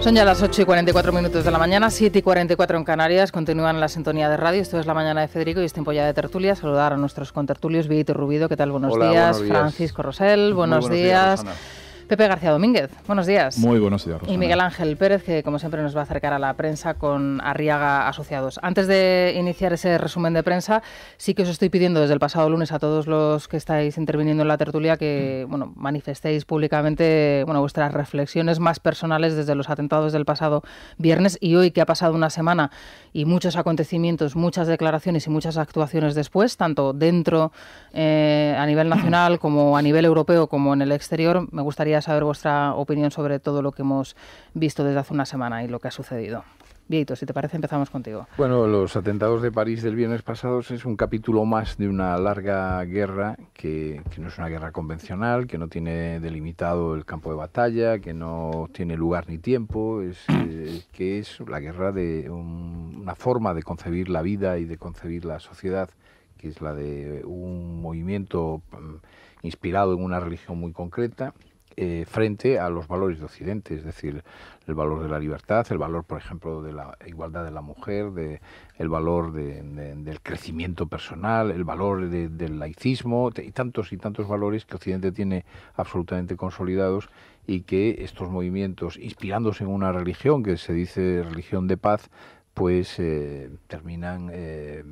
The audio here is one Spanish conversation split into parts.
Son ya las 8 y 44 minutos de la mañana, 7 y 44 en Canarias. Continúan la sintonía de radio. Esto es la mañana de Federico y es tiempo ya de tertulia. Saludar a nuestros contertulios, Víctor Rubido. ¿Qué tal? Buenos, días. Francisco Rosell, buenos, días Pepe García Domínguez, buenos días. Muy buenos días. Rosana. Y Miguel Ángel Pérez, que como siempre nos va a acercar a la prensa con Arriaga Asociados. Antes de iniciar ese resumen de prensa, sí que os estoy pidiendo desde el pasado lunes a todos los que estáis interviniendo en la tertulia que mm. bueno, manifestéis públicamente bueno, vuestras reflexiones más personales desde los atentados del pasado viernes y hoy que ha pasado una semana y muchos acontecimientos, muchas declaraciones y muchas actuaciones después, tanto dentro eh, a nivel nacional como a nivel europeo como en el exterior. Me gustaría saber vuestra opinión sobre todo lo que hemos visto desde hace una semana y lo que ha sucedido. Vieito, si te parece, empezamos contigo. Bueno, los atentados de París del viernes pasado es un capítulo más de una larga guerra que, no es una guerra convencional, que no tiene delimitado el campo de batalla, que no tiene lugar ni tiempo, es, eh, que es la guerra de una forma de concebir la vida y de concebir la sociedad, que es la de un movimiento mm, inspirado en una religión muy concreta eh, frente a los valores de Occidente, es decir, el valor de la libertad, el valor, por ejemplo, de la igualdad de la mujer, de, el valor del crecimiento personal, el valor del laicismo y tantos y tantos valores que Occidente tiene absolutamente consolidados y que estos movimientos, inspirándose en una religión que se dice religión de paz, pues eh, terminan eh,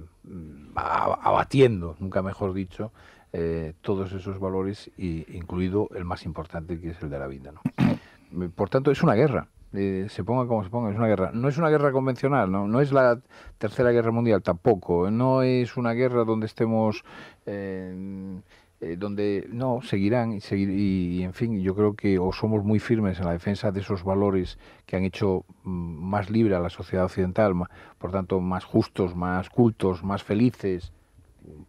abatiendo, nunca mejor dicho, eh, todos esos valores, y incluido el más importante que es el de la vida. ¿no? Por tanto, es una guerra. Eh, se ponga como se ponga, es una guerra. No es una guerra convencional, no, es la Tercera Guerra Mundial tampoco, no es una guerra donde estemos... Eh, donde no seguirán y, seguir, y, en fin yo creo que o somos muy firmes en la defensa de esos valores que han hecho mm, más libre a la sociedad occidental por tanto más justos más cultos más felices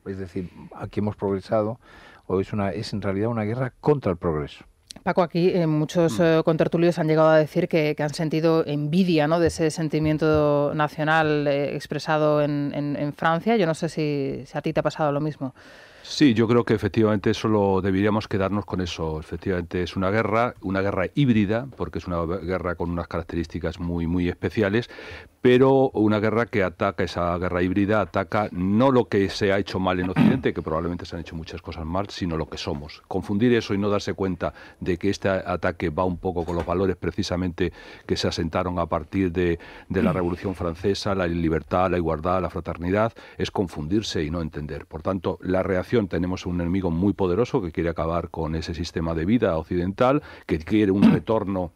es decir, aquí hemos progresado, o es, una, es en realidad una guerra contra el progreso. Paco, aquí eh, muchos mm. eh, contertulios han llegado a decir que, han sentido envidia ¿no? de ese sentimiento nacional eh, expresado en, Francia. Yo no sé si, a ti te ha pasado lo mismo. Sí, yo creo que efectivamente solo deberíamos quedarnos con eso. Efectivamente es una guerra, una guerra híbrida, porque es una guerra con unas características muy, muy especiales, pero una guerra que ataca, esa guerra híbrida ataca no lo que se ha hecho mal en Occidente, que probablemente se han hecho muchas cosas mal, sino lo que somos. Confundir eso y no darse cuenta de que este ataque va un poco con los valores precisamente que se asentaron a partir de, la Revolución Francesa, la libertad, la igualdad, la fraternidad, es confundirse y no entender. Por tanto, la reacción, tenemos un enemigo muy poderoso que quiere acabar con ese sistema de vida occidental, que quiere un retorno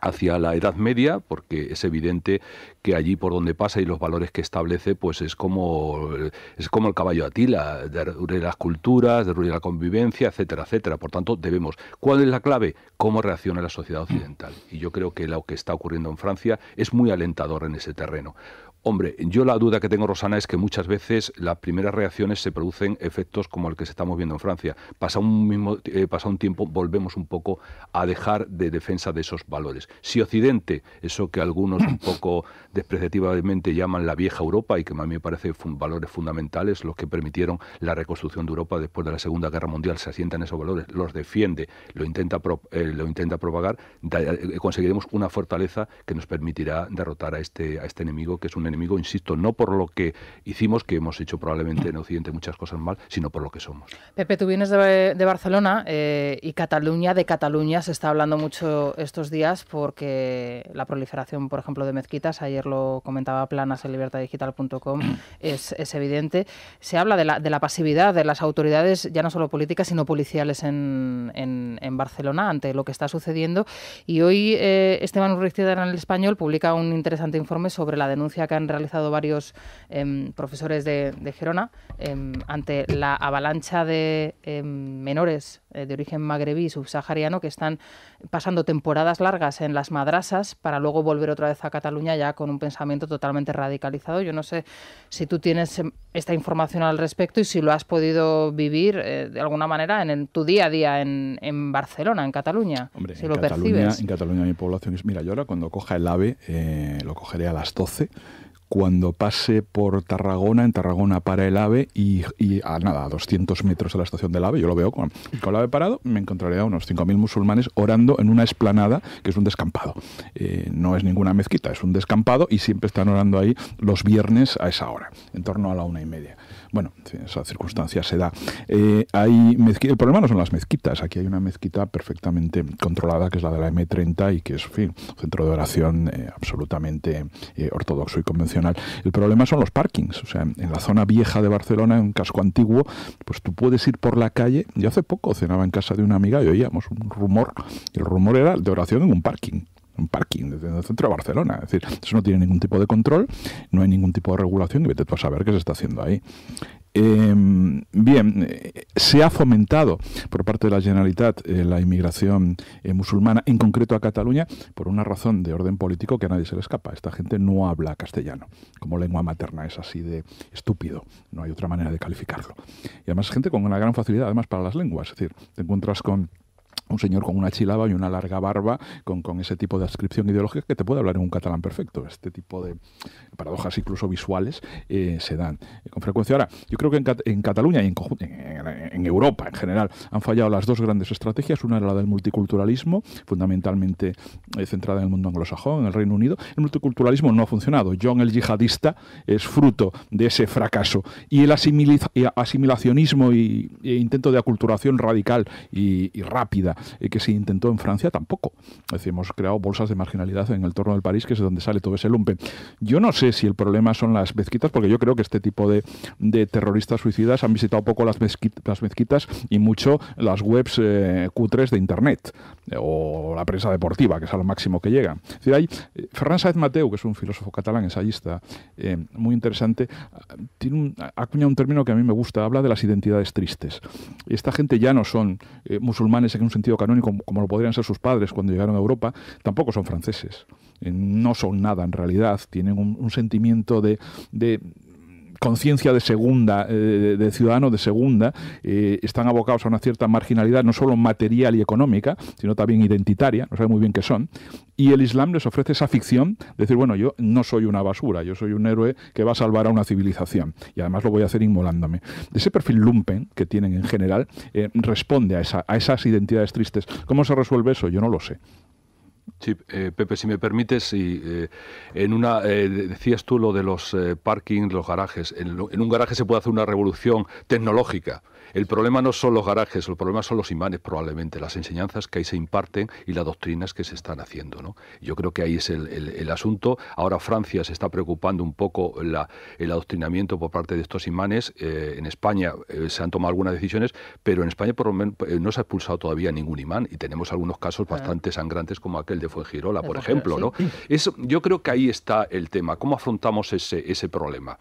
hacia la Edad Media, porque es evidente que allí por donde pasa y los valores que establece, pues es como, el caballo Atila, de las culturas, de la convivencia, etcétera, etcétera. Por tanto, debemos. ¿Cuál es la clave? Cómo reacciona la sociedad occidental. Y yo creo que lo que está ocurriendo en Francia es muy alentador en ese terreno. Hombre, yo la duda que tengo, Rosana, es que muchas veces las primeras reacciones se producen efectos como el que estamos viendo en Francia. Pasa un, mismo, eh, un tiempo, volvemos un poco a dejar de defensa de esos valores. Si Occidente, eso que algunos un poco despreciativamente llaman la vieja Europa y que a mí me parece valores fundamentales, los que permitieron la reconstrucción de Europa después de la Segunda Guerra Mundial, se asientan esos valores, los defiende, lo intenta, eh, lo intenta propagar, eh, conseguiremos una fortaleza que nos permitirá derrotar a este, a este enemigo que es un enemigo, insisto, no por lo que hicimos, que hemos hecho probablemente en Occidente muchas cosas mal, sino por lo que somos. Pepe, tú vienes de, de Barcelona eh, y Cataluña, de Cataluña se está hablando mucho estos días porque la proliferación, por ejemplo, de mezquitas, ayer lo comentaba Planas en libertadigital.com, es, es evidente. Se habla de la, pasividad de las autoridades, ya no solo políticas, sino policiales en, en, en Barcelona ante lo que está sucediendo. Y hoy eh, Esteban Urriztiedar en el Español publica un interesante informe sobre la denuncia que ha han realizado varios em, profesores de, Gerona em, ante la avalancha de em, menores eh, de origen magrebí subsahariano que están pasando temporadas largas en las madrasas para luego volver otra vez a Cataluña ya con un pensamiento totalmente radicalizado. Yo no sé si tú tienes esta información al respecto y si lo has podido vivir eh, de alguna manera en, tu día a día en, Barcelona, en Cataluña, Hombre, en Cataluña, mi población es... Mira, yo ahora cuando coja el AVE eh, lo cogeré a las 12 cuando pase por Tarragona, en Tarragona para el AVE y, a nada, a 200 metros de la estación del AVE, yo lo veo con, con el AVE parado, me encontraré a unos 5.000 musulmanes orando en una esplanada que es un descampado. Eh, no es ninguna mezquita, es un descampado y siempre están orando ahí los viernes a esa hora, en torno a la una y media. Bueno, esa circunstancia se da. Eh, hay el problema no son las mezquitas. Aquí hay una mezquita perfectamente controlada, que es la de la M30, y que es un centro de oración eh, absolutamente eh, ortodoxo y convencional. El problema son los parkings. O sea, en la zona vieja de Barcelona, en un casco antiguo, pues tú puedes ir por la calle. Yo hace poco cenaba en casa de una amiga y oíamos un rumor. El rumor era de oración en un parking un parking desde el centro de Barcelona. Es decir, eso no tiene ningún tipo de control, no hay ningún tipo de regulación y vete tú a saber qué se está haciendo ahí. Em, bien, eh, se ha fomentado por parte de la Generalitat eh, la inmigración eh, musulmana, en concreto a Cataluña, por una razón de orden político que a nadie se le escapa. Esta gente no habla castellano como lengua materna, es así de estúpido, no hay otra manera de calificarlo. Y además gente con una gran facilidad, además, para las lenguas, es decir, te encuentras con un señor con una chilaba y una larga barba, con, ese tipo de adscripción ideológica que te puede hablar en un catalán perfecto. Este tipo de paradojas, incluso visuales, eh, se dan eh, con frecuencia. Ahora, yo creo que en, Cataluña y en, Europa en general han fallado las dos grandes estrategias. Una era la del multiculturalismo, fundamentalmente eh, centrada en el mundo anglosajón, en el Reino Unido. El multiculturalismo no ha funcionado. John el yihadista es fruto de ese fracaso. Y el asimilacionismo e intento de aculturación radical y rápida que se intentó en Francia tampoco. Es decir, hemos creado bolsas de marginalidad en el torno del París, que es donde sale todo ese lumpe Yo no sé si el problema son las mezquitas, porque yo creo que este tipo de, de terroristas suicidas han visitado poco las, mezquitas, las mezquitas y mucho las webs eh, cutres de Internet eh, o la prensa deportiva, que es a lo máximo que llega Es hay, eh, Ferran Saez Mateu, que es un filósofo catalán, ensayista, muy interesante, tiene acuñado acuña un término que a mí me gusta, habla de las identidades tristes. Esta gente ya no son musulmanes en un sentido canónico, como lo podrían ser sus padres cuando llegaron a Europa, tampoco son franceses. Eh, no son nada en realidad, tienen un, sentimiento de conciencia de segunda, eh, de ciudadano de segunda, eh, están abocados a una cierta marginalidad, no solo material y económica, sino también identitaria, no saben muy bien qué son, y el Islam les ofrece esa ficción, de decir, bueno, yo no soy una basura, yo soy un héroe que va a salvar a una civilización, y además lo voy a hacer inmolándome. Ese perfil lumpen que tienen en general eh, responde a, a esas identidades tristes. ¿Cómo se resuelve eso? Yo no lo sé. Eh, Pepe, si me permites, y, eh, en una eh, decías tú lo de los parkings, los garajes. en, un garaje se puede hacer una revolución tecnológica. El problema no son los garajes, el problema son los imanes probablemente, las enseñanzas que ahí se imparten y las doctrinas que se están haciendo. ¿no? Yo creo que ahí es el, asunto. Ahora Francia se está preocupando un poco la, el adoctrinamiento por parte de estos imanes. Eh, en España eh, se han tomado algunas decisiones, pero en España por lo menos eh, no se ha expulsado todavía ningún imán y tenemos algunos casos bastante sangrantes como aquel de Fuengirola, por ejemplo. ¿no? yo creo que ahí está el tema, cómo afrontamos ese, ese problema.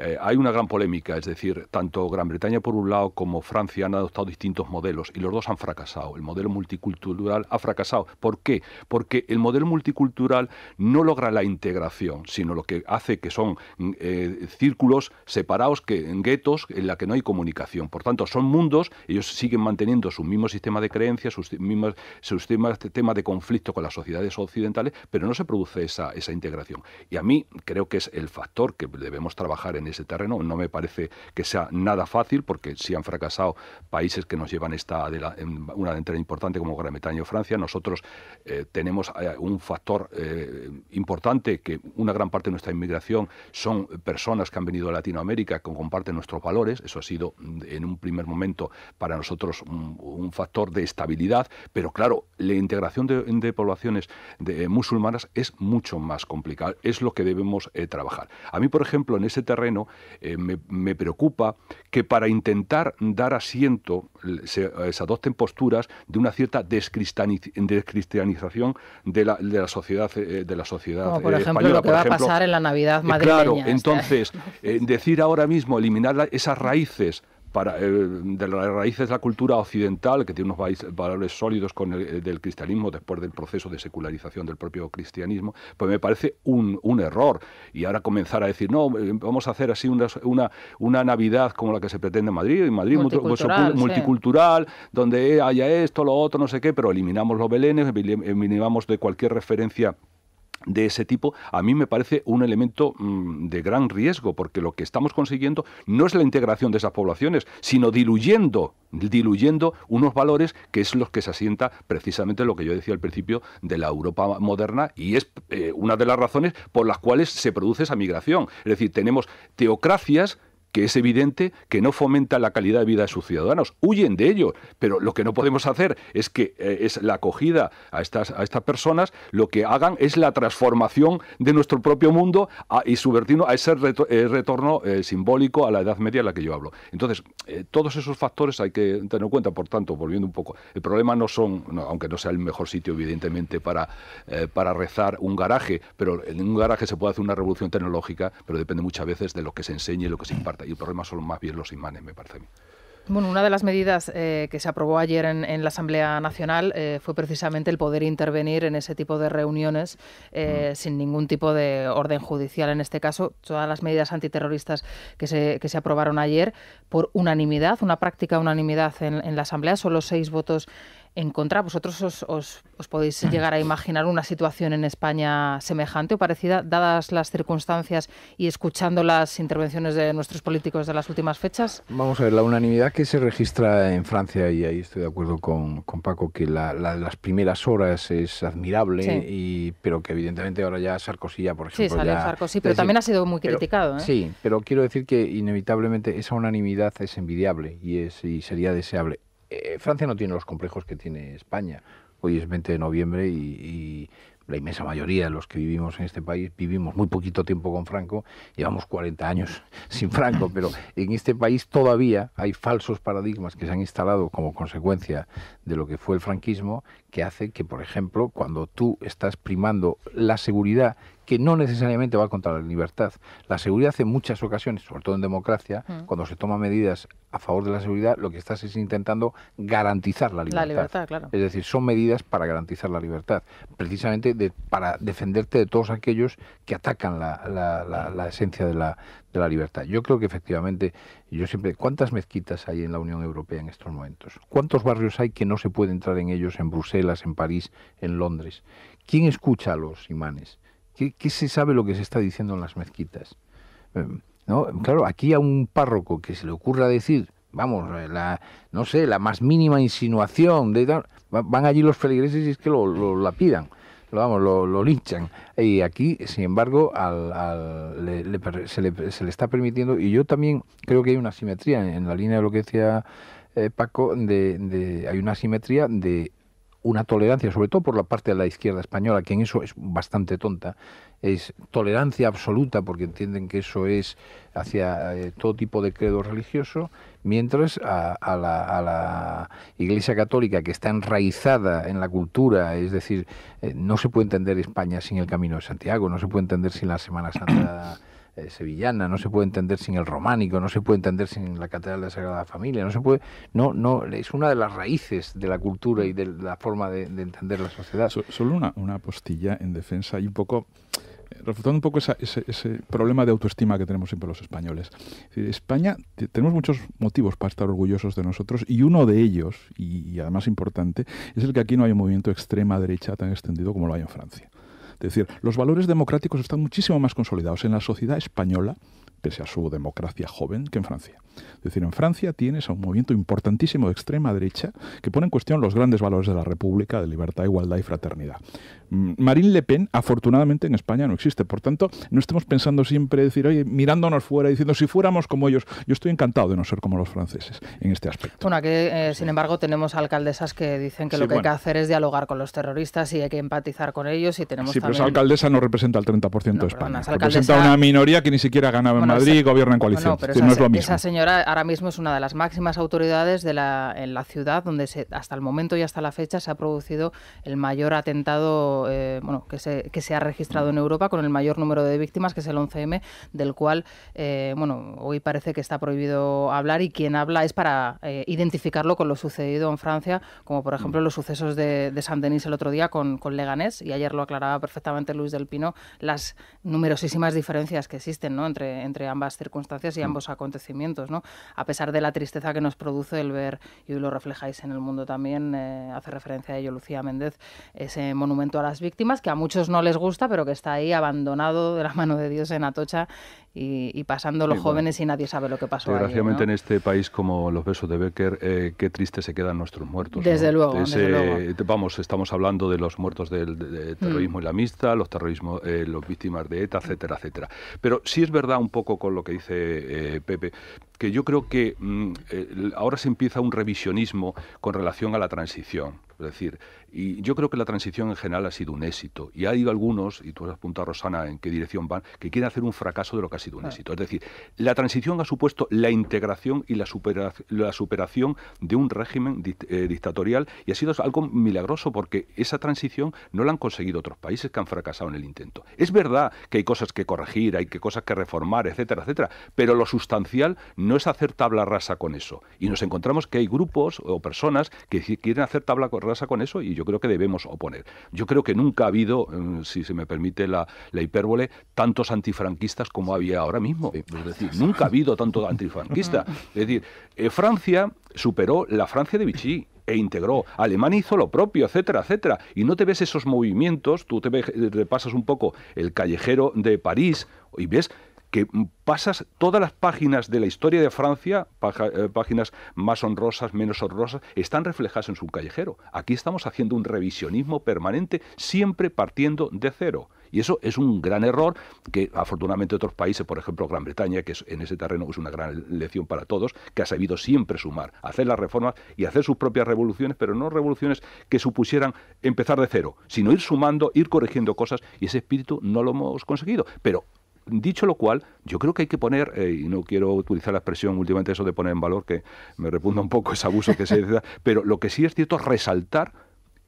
Eh, hay una gran polémica, es decir, tanto Gran Bretaña por un lado como Francia han adoptado distintos modelos y los dos han fracasado. El modelo multicultural ha fracasado. ¿Por qué? Porque el modelo multicultural no logra la integración, sino lo que hace que son mm, eh, círculos separados, que, en guetos, en la que no hay comunicación. Por tanto, son mundos, ellos siguen manteniendo su mismo sistema de creencias, sus mismos temas, este tema de conflicto con las sociedades occidentales, pero no se produce esa, esa integración. Y a mí creo que es el factor que debemos trabajar en ese terreno. No me parece que sea nada fácil, porque si han fracasado países que nos llevan esta de una entrada importante como Gran Bretaña o Francia. Nosotros eh, tenemos eh, un factor eh, importante que una gran parte de nuestra inmigración son personas que han venido a Latinoamérica, que comparten nuestros valores. Eso ha sido mm, en un primer momento para nosotros mm, un, factor de estabilidad, pero claro, la integración de, poblaciones de, musulmanas es mucho más complicada. Es lo que debemos trabajar. A mí, por ejemplo, en ese terreno, eh, me, preocupa que para intentar dar asiento se, adopten posturas de una cierta descristianización de la, sociedad de la sociedad eh, por eh, ejemplo, española. Lo que va a pasar en la Navidad madrileña. Claro, este entonces, decir ahora mismo eliminar esas raíces para, eh, de las raíces de la cultura occidental, que tiene unos valores sólidos con el, eh, del cristianismo después del proceso de secularización del propio cristianismo, pues me parece un, un error. Y ahora comenzar a decir, no, eh, vamos a hacer así una, una, Navidad como la que se pretende en Madrid, en Madrid pues, multicultural, donde haya esto, lo otro, no sé qué, pero eliminamos los belenes, eliminamos de cualquier referencia de ese tipo, a mí me parece un elemento mm, de gran riesgo, porque lo que estamos consiguiendo no es la integración de esas poblaciones, sino diluyendo, diluyendo unos valores que es los que se asienta precisamente lo que yo decía al principio de la Europa moderna y es eh, una de las razones por las cuales se produce esa migración. Es decir, tenemos teocracias que es evidente que no fomenta la calidad de vida de sus ciudadanos. Huyen de ello, pero lo que no podemos hacer es que eh, es la acogida a estas, a estas personas lo que hagan es la transformación de nuestro propio mundo ah, y subvertirnos a ese eh, retorno eh, simbólico a la Edad Media de la que yo hablo. Entonces, todos esos factores hay que tener en cuenta, por tanto, volviendo un poco, el problema no son, aunque no sea el mejor sitio evidentemente para, para rezar un garaje, pero en un garaje se puede hacer una revolución tecnológica, pero depende muchas veces de lo que se enseñe y lo que se imparte y el problema son más bien los imanes, me parece a mí. Bueno, una de las medidas eh, que se aprobó ayer en, la Asamblea Nacional eh, fue precisamente el poder intervenir en ese tipo de reuniones eh, mm. sin ningún tipo de orden judicial en este caso. Todas las medidas antiterroristas que se, que se aprobaron ayer por unanimidad, una práctica unanimidad en, en la Asamblea, solo seis votos en contra. ¿Vosotros os, os, podéis mm. llegar a imaginar una situación en España semejante o parecida, dadas las circunstancias y escuchando las intervenciones de nuestros políticos de las últimas fechas? Vamos a ver, la unanimidad que se registra en Francia, y ahí estoy de acuerdo con, Paco, que la, las primeras horas es admirable, y, pero que evidentemente ahora ya Sarkozy ya, por ejemplo... Sí, Sarkozy, pero también ha sido muy criticado. ¿eh? Sí, pero quiero decir que inevitablemente esa unanimidad es envidiable y, es, y sería deseable. Eh, Francia no tiene los complejos que tiene España. Hoy es 20 de noviembre y, la inmensa mayoría de los que vivimos en este país vivimos muy poquito tiempo con Franco, llevamos 40 años sin Franco, pero en este país todavía hay falsos paradigmas que se han instalado como consecuencia de lo que fue el franquismo, que hace que, por ejemplo, cuando tú estás primando la seguridad que no necesariamente va contra la libertad. La seguridad en muchas ocasiones, sobre todo en democracia, mm. cuando se toman medidas a favor de la seguridad, lo que estás es intentando garantizar la libertad. La libertad, claro. Es decir, son medidas para garantizar la libertad, precisamente para defenderte de todos aquellos que atacan la, esencia de la, de la libertad. Yo creo que efectivamente, yo siempre, ¿cuántas mezquitas hay en la Unión Europea en estos momentos? ¿Cuántos barrios hay que no se puede entrar en ellos en Bruselas, en París, en Londres? ¿Quién escucha a los imanes? ¿Qué, se sabe lo que se está diciendo en las mezquitas? Em, ¿No? Claro, aquí a un párroco que se le ocurra decir, vamos, eh, la, no sé, la más mínima insinuación, de, van allí los feligreses y es que lo, lo lapidan. Lo, vamos, lo, linchan. Y aquí, sin embargo, se, le, está permitiendo, y yo también creo que hay una simetría en, la línea de lo que decía eh, Paco, hay una simetría de una tolerancia, sobre todo por la parte de la izquierda española, que en eso es bastante tonta, es tolerancia absoluta porque entienden que eso es hacia eh, todo tipo de credo religioso, mientras a, la, Iglesia Católica, que está enraizada en la cultura, es decir, eh, no se puede entender España sin el Camino de Santiago, no se puede entender sin la Semana Santa eh, sevillana, no se puede entender sin el románico, no se puede entender sin la Catedral de la Sagrada Familia, no se puede, no, no, es una de las raíces de la cultura y de la forma de, entender la sociedad. solo una, una postilla en defensa y un poco eh, refutando un poco ese, problema de autoestima que tenemos siempre los españoles. España, tenemos muchos motivos para estar orgullosos de nosotros y uno de ellos, y, y, además importante, es el que aquí no hay un movimiento extrema derecha tan extendido como lo hay en Francia. Es decir, los valores democráticos están muchísimo más consolidados en la sociedad española, pese a su democracia joven, que en Francia. Es decir, en Francia tienes a un movimiento importantísimo de extrema derecha que pone en cuestión los grandes valores de la República, de libertad, igualdad y fraternidad. Mm, Marine Le Pen, afortunadamente, en España no existe. Por tanto, no estamos pensando siempre decir, oye, mirándonos fuera, diciendo, si fuéramos como ellos, yo estoy encantado de no ser como los franceses en este aspecto. Bueno, aquí, eh, sin embargo, tenemos alcaldesas que dicen que lo que hay que hacer es dialogar con los terroristas y hay que empatizar con ellos y tenemos Sí, pero esa alcaldesa no representa el 30% de España. representa una minoría que ni siquiera ganaba en Madrid y gobierna en coalición. Bueno, esa, no es lo mismo. esa señora ahora mismo es una de las máximas autoridades de la, en la ciudad donde se, hasta el momento y hasta la fecha se ha producido el mayor atentado eh, bueno, que, se, que se ha registrado en Europa con el mayor número de víctimas, que es el 11M, del cual eh, bueno, hoy parece que está prohibido hablar y quien habla es para eh, identificarlo con lo sucedido en Francia, como por ejemplo los sucesos de, de Saint-Denis el otro día con, con Leganés, y ayer lo aclaraba perfectamente Luis del Pino, las numerosísimas diferencias que existen ¿no? entre, entre ambas circunstancias y ambos acontecimientos, ¿no? a pesar de la tristeza que nos produce el ver, y hoy lo reflejáis en el mundo también, hace referencia a ello Lucía Méndez, ese monumento a la víctimas, que a muchos no les gusta, pero que está ahí abandonado de la mano de Dios en Atocha y, pasando los jóvenes y nadie sabe lo que pasó. Desgraciadamente en este país, como los besos de Becker, eh, qué triste se quedan nuestros muertos. Desde, luego, eh, Vamos, estamos hablando de los muertos del mm. terrorismo y la mm. los terrorismo, eh, los víctimas de ETA, etcétera, etcétera. Pero sí es verdad un poco con lo que dice eh, Pepe, que yo creo que mm, ahora se empieza un revisionismo con relación a la transición. Es decir, y yo creo que la transición en general ha sido un éxito. Y ha ido algunos, y tú has apuntado, Rosana, en qué dirección van, que quieren hacer un fracaso de lo que ha sido un éxito. Es decir, la transición ha supuesto la integración y la, la superación de un régimen eh, dictatorial y ha sido algo milagroso porque esa transición no la han conseguido otros países que han fracasado en el intento. Es verdad que hay cosas que corregir, hay que cosas que reformar, etcétera, etcétera, pero lo sustancial no es hacer tabla rasa con eso. Y nos encontramos que hay grupos o personas que quieren hacer tabla con eso y yo creo que debemos oponer. Yo creo que nunca ha habido, eh, si se me permite la, hipérbole, tantos antifranquistas como había ahora mismo. Es decir, nunca ha habido tanto antifranquista. Es decir, eh, Francia superó la Francia de Vichy e integró. Alemania hizo lo propio, etcétera, etcétera. Y no te ves esos movimientos, tú te eh, pasas un poco el callejero de París y ves que pasas todas las páginas de la historia de Francia, eh, páginas más honrosas, menos honrosas, están reflejadas en su callejero. Aquí estamos haciendo un revisionismo permanente, siempre partiendo de cero. Y eso es un gran error que afortunadamente otros países, por ejemplo Gran Bretaña, que es, en ese terreno es una gran lección para todos, que ha sabido siempre sumar, hacer las reformas y hacer sus propias revoluciones, pero no revoluciones que supusieran empezar de cero, sino ir sumando, ir corrigiendo cosas y ese espíritu no lo hemos conseguido. Pero dicho lo cual, yo creo que hay que poner, eh, y no quiero utilizar la expresión últimamente eso de poner en valor, que me repunda un poco ese abuso que se pero lo que sí es cierto es resaltar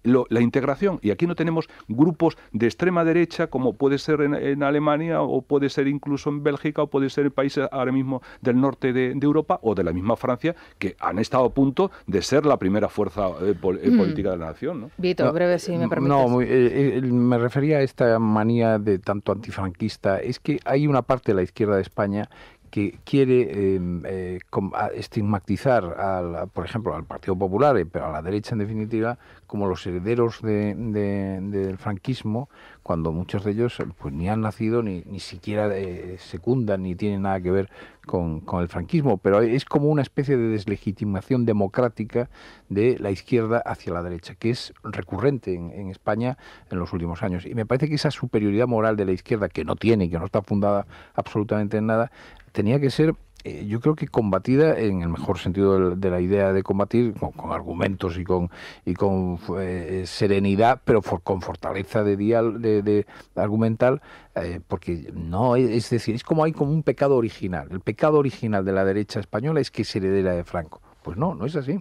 la integración. Y aquí no tenemos grupos de extrema derecha como puede ser en, Alemania o puede ser incluso en Bélgica o puede ser en países ahora mismo del norte de, Europa o de la misma Francia que han estado a punto de ser la primera fuerza eh, eh, mm. política de la nación. ¿no? Vito, breve si me permite No, eh, me refería a esta manía de tanto antifranquista. Es que hay una parte de la izquierda de España que quiere em, eh, estigmatizar, por ejemplo, al Partido Popular, eh, pero a la derecha en definitiva, como los herederos del franquismo, cuando muchos de ellos pues, ni han nacido, ni, ni siquiera eh, secundan, ni tienen nada que ver con, con, el franquismo. Pero es como una especie de deslegitimación democrática de la izquierda hacia la derecha, que es recurrente en, en España en los últimos años. Y me parece que esa superioridad moral de la izquierda, que no tiene, que no está fundada absolutamente en nada, tenía que ser eh, yo creo que combatida en el mejor sentido de, la idea de combatir, con, argumentos y con, y con eh, serenidad, pero con fortaleza de, de, argumental, eh, porque no, es decir, es como hay como un pecado original. El pecado original de la derecha española es que se heredera de Franco pues no, no es así.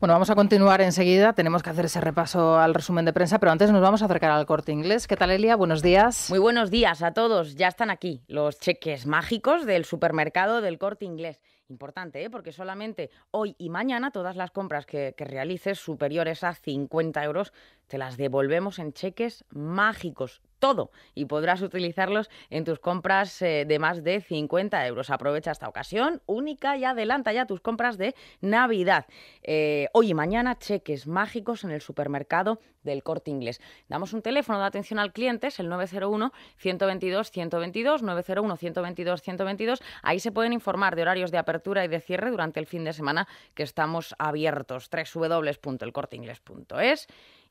Bueno, vamos a continuar enseguida. Tenemos que hacer ese repaso al resumen de prensa, pero antes nos vamos a acercar al corte inglés. ¿Qué tal, Elia? Buenos días. Muy buenos días a todos. Ya están aquí los cheques mágicos del supermercado del corte inglés. Importante, ¿eh? porque solamente hoy y mañana todas las compras que, que realices superiores a 50 euros te las devolvemos en cheques mágicos todo y podrás utilizarlos en tus compras eh, de más de 50 euros. Aprovecha esta ocasión única y adelanta ya tus compras de Navidad. Eh, hoy y mañana cheques mágicos en el supermercado del corte inglés. Damos un teléfono de atención al cliente, es el 901-122-122, 901-122-122. Ahí se pueden informar de horarios de apertura y de cierre durante el fin de semana que estamos abiertos. www.elcorteingles.es.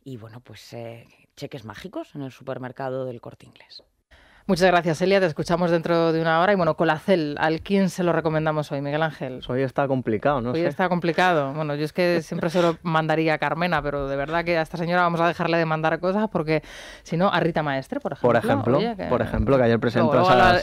Y bueno, pues eh, cheques mágicos en el supermercado del corte inglés. Muchas gracias, Elia. Te escuchamos dentro de una hora. Y bueno, Colacel, ¿al quién se lo recomendamos hoy, Miguel Ángel? Hoy está complicado, ¿no? Hoy está complicado. Bueno, yo es que siempre se lo mandaría a Carmena, pero de verdad que a esta señora vamos a dejarle de mandar cosas porque si no, a Rita Maestre, por ejemplo. Por ejemplo, que... ayer presentó.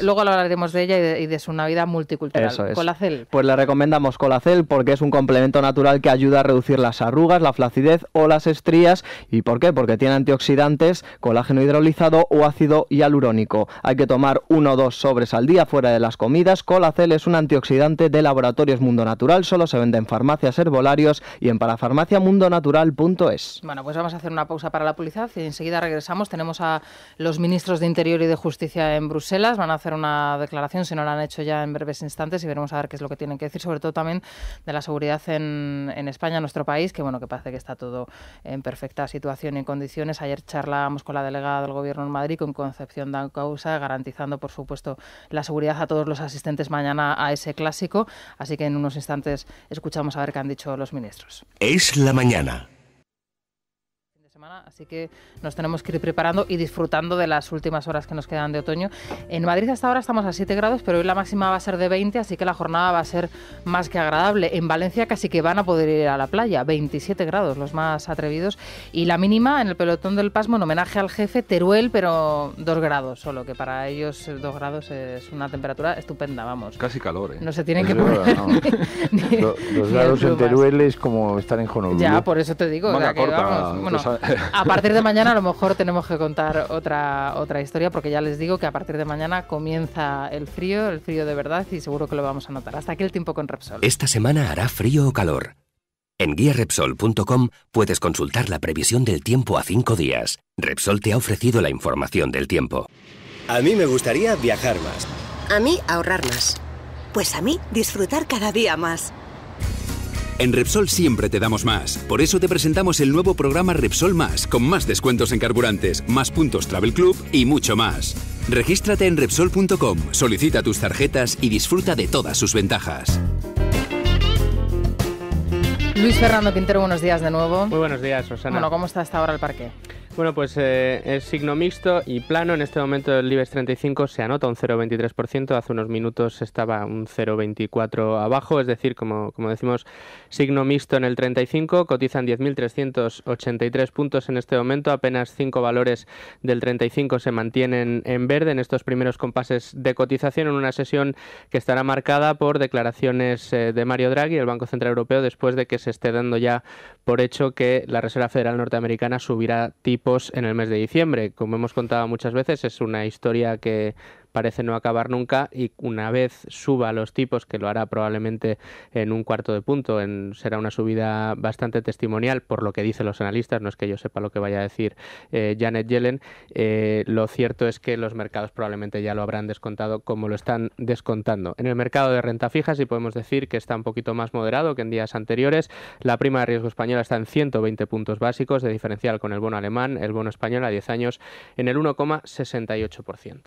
Luego, hablaremos de ella y de, su Navidad multicultural. Colacel. Pues le recomendamos Colacel porque es un complemento natural que ayuda a reducir las arrugas, la flacidez o las estrías. ¿Y por qué? Porque tiene antioxidantes, colágeno hidrolizado o ácido hialurónico hay que tomar uno o dos sobres al día fuera de las comidas. Colacel es un antioxidante de Laboratorios Mundo Natural, solo se vende en farmacias herbolarios y en parafarmaciamundonatural.es. Bueno, pues vamos a hacer una pausa para la publicidad y enseguida regresamos. Tenemos a los ministros de Interior y de Justicia en Bruselas, van a hacer una declaración, si no la han hecho ya en breves instantes, y veremos a ver qué es lo que tienen que decir, sobre todo también de la seguridad en, España, nuestro país, que bueno, que parece que está todo en perfecta situación y en condiciones. Ayer charlábamos con la delegada del Gobierno en Madrid, con Concepción Dancaus garantizando, por supuesto, la seguridad a todos los asistentes mañana a ese clásico. Así que en unos instantes escuchamos a ver qué han dicho los ministros. Es la mañana así que nos tenemos que ir preparando y disfrutando de las últimas horas que nos quedan de otoño. En Madrid hasta ahora estamos a 7 grados, pero hoy la máxima va a ser de 20, así que la jornada va a ser más que agradable. En Valencia casi que van a poder ir a la playa, 27 grados los más atrevidos, y la mínima en el pelotón del Pasmo en homenaje al jefe Teruel, pero 2 grados solo, que para ellos 2 grados es una temperatura estupenda, vamos. Casi calor, ¿eh? No se tienen pues que poner... los, grados en Teruel es como estar en Honolulu. Ya, por eso te digo, o vamos, pues, a partir de mañana a lo mejor tenemos que contar otra, otra historia porque ya les digo que a partir de mañana comienza el frío, el frío de verdad y seguro que lo vamos a notar. Hasta aquí el tiempo con Repsol. Esta semana hará frío o calor. En guiarepsol.com puedes consultar la previsión del tiempo a cinco días. Repsol te ha ofrecido la información del tiempo. A mí me gustaría viajar más. A mí ahorrar más. Pues a mí disfrutar cada día más. En Repsol siempre te damos más. Por eso te presentamos el nuevo programa Repsol Más, con más descuentos en carburantes, más puntos Travel Club y mucho más. Regístrate en Repsol.com, solicita tus tarjetas y disfruta de todas sus ventajas. Luis Fernando Quintero, buenos días de nuevo. Muy buenos días, Osana. Bueno, ¿cómo está hasta ahora el parque? Bueno, pues eh, es signo mixto y plano. En este momento el IBEX 35 se anota un 0,23%. Hace unos minutos estaba un 0,24 abajo. Es decir, como, como decimos, signo mixto en el 35. Cotizan 10.383 puntos en este momento. Apenas cinco valores del 35 se mantienen en verde en estos primeros compases de cotización en una sesión que estará marcada por declaraciones eh, de Mario Draghi, el Banco Central Europeo, después de que se esté dando ya por hecho que la Reserva Federal Norteamericana subirá tipos en el mes de diciembre. Como hemos contado muchas veces, es una historia que parece no acabar nunca y una vez suba los tipos, que lo hará probablemente en un cuarto de punto, en, será una subida bastante testimonial por lo que dicen los analistas, no es que yo sepa lo que vaya a decir eh, Janet Yellen, eh, lo cierto es que los mercados probablemente ya lo habrán descontado como lo están descontando. En el mercado de renta fija sí podemos decir que está un poquito más moderado que en días anteriores, la prima de riesgo española está en 120 puntos básicos de diferencial con el bono alemán, el bono español a 10 años en el 1,68%.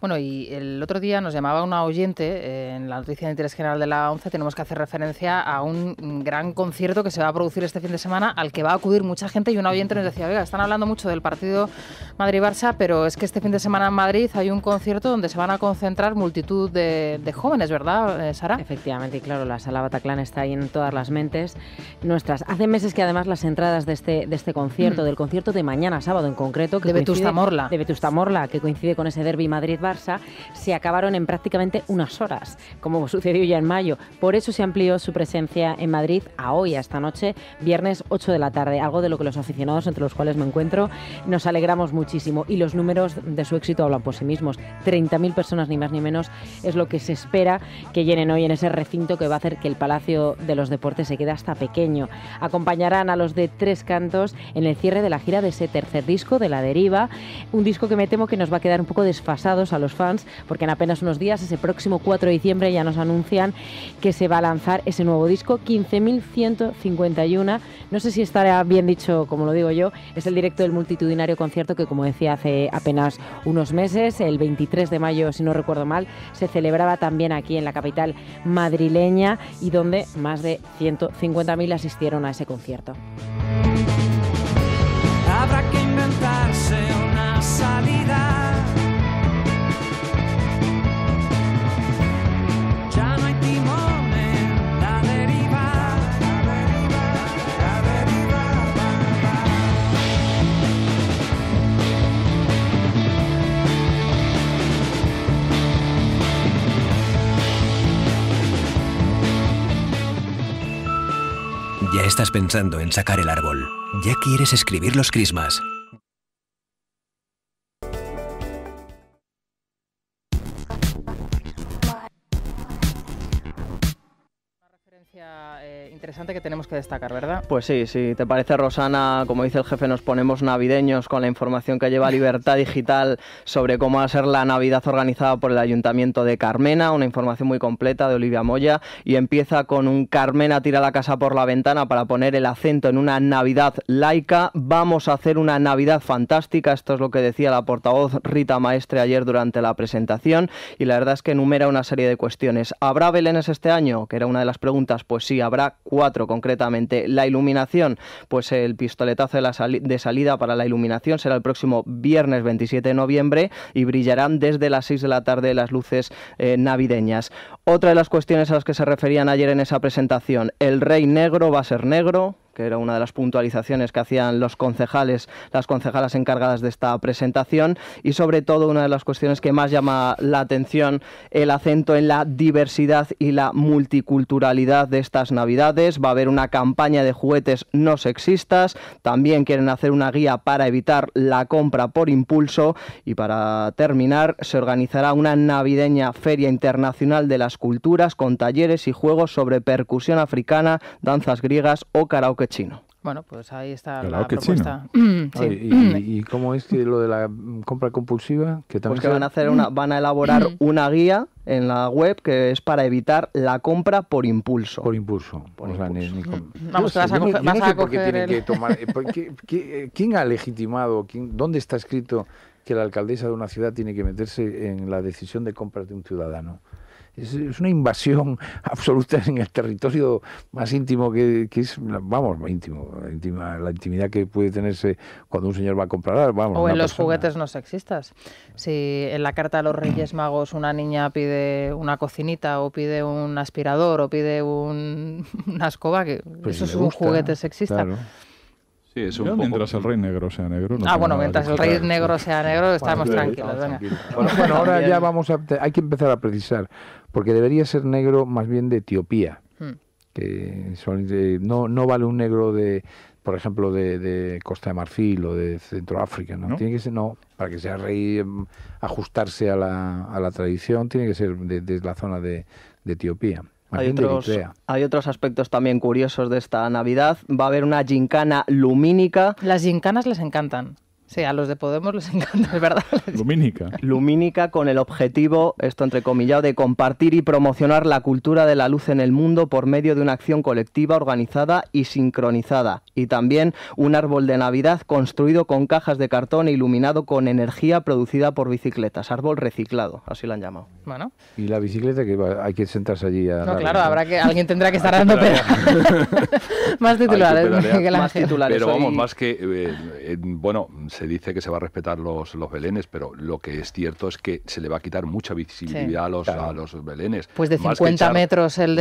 Bueno, y el otro día nos llamaba una oyente eh, en la noticia de interés general de la ONCE. Tenemos que hacer referencia a un gran concierto que se va a producir este fin de semana, al que va a acudir mucha gente. Y una oyente nos decía, oiga, están hablando mucho del partido Madrid-Barça, pero es que este fin de semana en Madrid hay un concierto donde se van a concentrar multitud de, jóvenes, ¿verdad, eh, Sara? Efectivamente, y claro, la sala Bataclan está ahí en todas las mentes nuestras. Hace meses que además las entradas de este, de este concierto, mm. del concierto de mañana, sábado en concreto, de Vetusta Morla. De Vetusta Morla, que coincide con ese derby Madrid Barça se acabaron en prácticamente unas horas, como sucedió ya en mayo. Por eso se amplió su presencia en Madrid a hoy, a esta noche, viernes 8 de la tarde, algo de lo que los aficionados, entre los cuales me encuentro, nos alegramos muchísimo. Y los números de su éxito hablan por sí mismos. 30.000 personas, ni más ni menos, es lo que se espera que llenen hoy en ese recinto que va a hacer que el Palacio de los Deportes se quede hasta pequeño. Acompañarán a los de Tres Cantos en el cierre de la gira de ese tercer disco, de La Deriva, un disco que me temo que nos va a quedar un poco desfasados a los fans, porque en apenas unos días, ese próximo 4 de diciembre, ya nos anuncian que se va a lanzar ese nuevo disco, 15.151. No sé si estará bien dicho, como lo digo yo, es el directo del multitudinario concierto que, como decía hace apenas unos meses, el 23 de mayo, si no recuerdo mal, se celebraba también aquí en la capital madrileña y donde más de 150.000 asistieron a ese concierto. estás pensando en sacar el árbol. Ya quieres escribir los crismas. que tenemos que destacar, ¿verdad? Pues sí, sí, te parece Rosana, como dice el jefe, nos ponemos navideños con la información que lleva Libertad Digital sobre cómo va a ser la Navidad organizada por el Ayuntamiento de Carmena, una información muy completa de Olivia Moya y empieza con un Carmena tira la casa por la ventana para poner el acento en una Navidad laica, vamos a hacer una Navidad fantástica, esto es lo que decía la portavoz Rita Maestre ayer durante la presentación y la verdad es que enumera una serie de cuestiones. ¿Habrá Belénes este año? Que era una de las preguntas, pues sí, habrá cuatro concretamente. La iluminación, pues el pistoletazo de, salida para la iluminación será el próximo viernes 27 de noviembre y brillarán desde las 6 de la tarde las luces eh, navideñas. Otra de las cuestiones a las que se referían ayer en esa presentación, el rey negro va a ser negro, que era una de las puntualizaciones que hacían los concejales, las concejalas encargadas de esta presentación y sobre todo una de las cuestiones que más llama la atención, el acento en la diversidad y la multiculturalidad de estas Navidades. Va a haber una campaña de juguetes no sexistas, también quieren hacer una guía para evitar la compra por impulso y para terminar se organizará una navideña Feria Internacional de las Culturas con talleres y juegos sobre percusión africana, danzas griegas o karaoke chino. Bueno, pues ahí está la propuesta. Mm, mm. y, cómo es que lo de la compra compulsiva? Que pues van a, hacer una, van a elaborar mm. una guía en la web que es para evitar la compra por impulso. Por impulso. Vamos, a, ¿Quién ha legitimado? Quién, ¿Dónde está escrito que la alcaldesa de una ciudad tiene que meterse en la decisión de compra de un ciudadano? es, una invasión absoluta en el territorio más íntimo que, que es, vamos, íntimo, la, intimidad que puede tenerse cuando un señor va a comprar, vamos. O en los juguetes no sexistas. Si en la carta de los Reyes Magos una niña pide una cocinita o pide un aspirador o pide una escoba, que pues eso es un juguete sexista. Mientras el rey negro sea negro. ah, bueno, mientras el rey negro sea negro, estamos tranquilos. bueno, ahora ya vamos a. Hay que empezar a precisar porque debería ser negro más bien de Etiopía, hmm. que eh, no, vale un negro de, por ejemplo, de, Costa de Marfil o de Centroáfrica, Tiene que no, para que sea rey, em, ajustarse a la, tradición, tiene que ser de, la zona de, Etiopía. Hay otros, hay otros, aspectos también curiosos de esta Navidad. Va a haber una gincana lumínica. Las gincanas les encantan. Sí, a los de Podemos les encanta, es verdad. Lumínica. Lumínica con el objetivo, esto entrecomillado, de compartir y promocionar la cultura de la luz en el mundo por medio de una acción colectiva, organizada y sincronizada y también un árbol de Navidad construido con cajas de cartón e iluminado con energía producida por bicicletas. Árbol reciclado, así lo han llamado. ¿Y la bicicleta que hay que sentarse allí No, claro, habrá que, alguien tendrá que estar dando más titulares. Que más titulares pero vamos, más que. Eh, eh, bueno, se dice que se va a respetar los, los belenes, pero lo que es cierto es que se le va a quitar mucha visibilidad a, los, belenes. Pues de 50 metros el,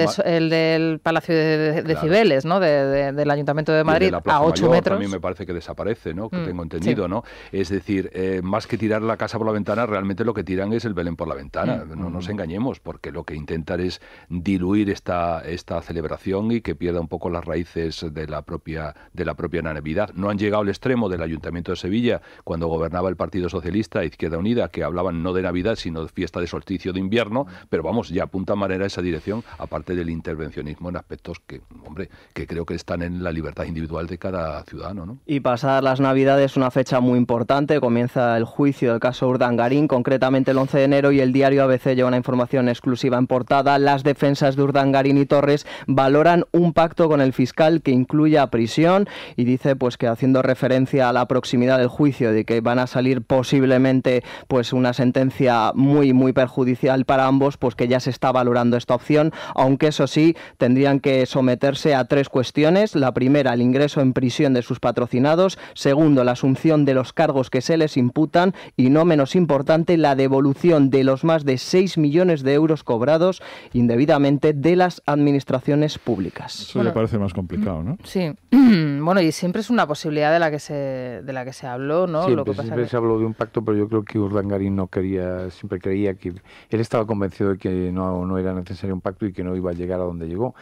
del Palacio de, Cibeles, ¿no? del Ayuntamiento de Madrid a 8 metros. A mí me parece que desaparece, ¿no? Que mm, tengo entendido, ¿no? Es decir, eh, más que tirar la casa por la ventana, realmente lo que tiran es el Belén por la ventana. Mm. no nos mm. engañemos, porque lo que intentan es diluir esta, esta celebración y que pierda un poco las raíces de la propia de la propia Navidad. No han llegado al extremo del Ayuntamiento de Sevilla cuando gobernaba el Partido Socialista e Izquierda Unida, que hablaban no de Navidad sino de fiesta de solsticio de invierno, pero vamos ya apunta manera esa dirección, aparte del intervencionismo en aspectos que, hombre, que creo que están en la libertad individual de cada ciudadano. Y pasar las Navidades una fecha muy importante. Comienza el juicio del caso Urdangarín, concretamente el 11 de enero, y el diario ABC lleva una información exclusiva en portada. Las defensas de Urdangarín y Torres valoran un pacto con el fiscal que incluya prisión y dice pues que haciendo referencia a la proximidad del juicio, de que van a salir posiblemente pues una sentencia muy muy perjudicial para ambos, pues que ya se está valorando esta opción, aunque eso sí tendrían que someterse a tres cuestiones. La primera, el ingreso en prisión de sus patrocinados, segundo, la asunción de los cargos que se les imputan y no menos importante, la devolución de los más de 6 millones de euros cobrados indebidamente de las administraciones públicas. Eso le parece más complicado, ¿no? Sí. bueno, y siempre es una posibilidad de la que se, de la que se habló, ¿no? Siempre, siempre se habló de un pacto, pero yo creo que Urdangarín no quería, siempre creía que él estaba convencido de que no, no era necesario un pacto y que no iba a llegar a donde llegó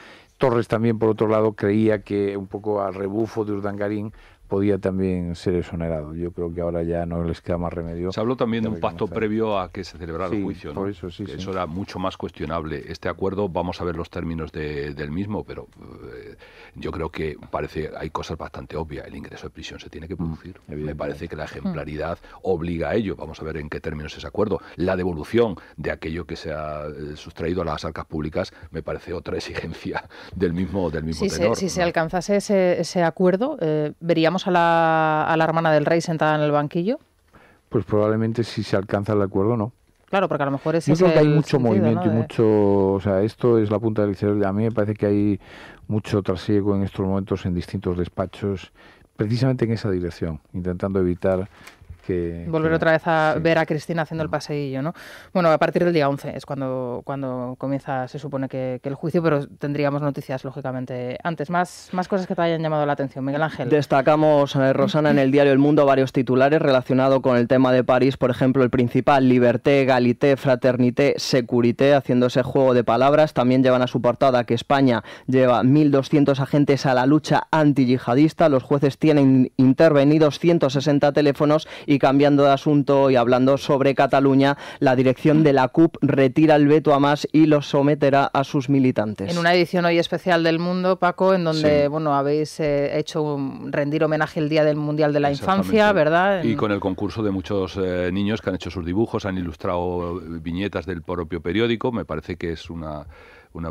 Torres también, por otro lado, creía que un poco al rebufo de Urdangarín podía también ser exonerado. Yo creo que ahora ya no les queda más remedio. Se habló también de un pacto previo a que se celebrara el juicio, ¿no? eso, era mucho más cuestionable. Este acuerdo, vamos a ver los términos de, del mismo, pero eh, yo creo que parece hay cosas bastante obvias. El ingreso de prisión se tiene que mm, producir. Me parece que la mm. ejemplaridad obliga a ello. Vamos a ver en qué términos ese acuerdo. La devolución de aquello que se ha eh, sustraído a las arcas públicas me parece otra exigencia del mismo del mismo si tenor, se, si se alcanzase ese, acuerdo, eh, veríamos a la, hermana del rey sentada en el banquillo? Pues probablemente si se alcanza el acuerdo, no. Claro, porque a lo mejor ese Yo creo que hay mucho movimiento y mucho. O sea, esto es la punta del iceberg. A mí me parece que hay mucho trasiego en estos momentos en distintos despachos, precisamente en esa dirección, intentando evitar Volver otra vez a ver a Cristina haciendo el paseillo, ¿no? Bueno, a partir del día 11 es cuando, cuando comienza, se supone que, el juicio, pero tendríamos noticias, lógicamente, antes. Más, más cosas que te hayan llamado la atención, Miguel Ángel. Destacamos, eh, Rosana, en el diario El Mundo varios titulares relacionados con el tema de París, por ejemplo, el principal, Liberté, Galité, Fraternité, Securité, haciendo ese juego de palabras. También llevan a su portada que España lleva 1.200 agentes a la lucha antiyihadista. Los jueces tienen intervenidos 160 teléfonos y cambiando de asunto y hablando sobre Cataluña, la dirección de la CUP retira el veto a más y lo someterá a sus militantes. En una edición hoy especial del Mundo, Paco, en donde bueno habéis eh, hecho rendir homenaje el Día del Mundial de la Infancia, ¿verdad? Y con el concurso de muchos eh, niños que han hecho sus dibujos, han ilustrado viñetas del propio periódico. Me parece que es una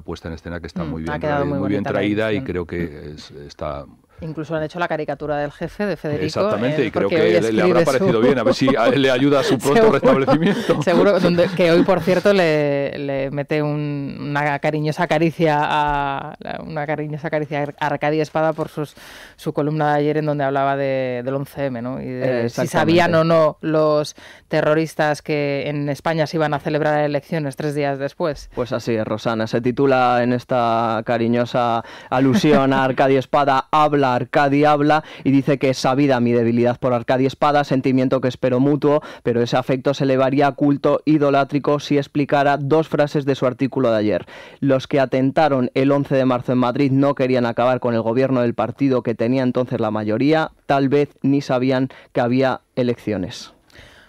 puesta en escena que está mm, eh, muy bien, muy bien traída y creo que mm. está Incluso han hecho la caricatura del jefe de Federico. Exactamente, y creo que le, habrá parecido bien, a ver si le ayuda a su pronto restablecimiento. Seguro, que hoy, por cierto, le, mete una cariñosa caricia a una cariñosa caricia a Arcadia Espada por sus, su columna de ayer en donde hablaba del 11M, ¿no? Y de si sabían o no los terroristas que en España se iban a celebrar elecciones tres días después. Pues así es, Rosana. Se titula en esta cariñosa alusión a Arcadia Espada, habla Arcadia Arcadi habla y dice que es sabida mi debilidad por Arcadi Espada, sentimiento que espero mutuo, pero ese afecto se elevaría a culto idolátrico si explicara dos frases de su artículo de ayer. Los que atentaron el 11 de marzo en Madrid no querían acabar con el gobierno del partido que tenía entonces la mayoría, tal vez ni sabían que había elecciones.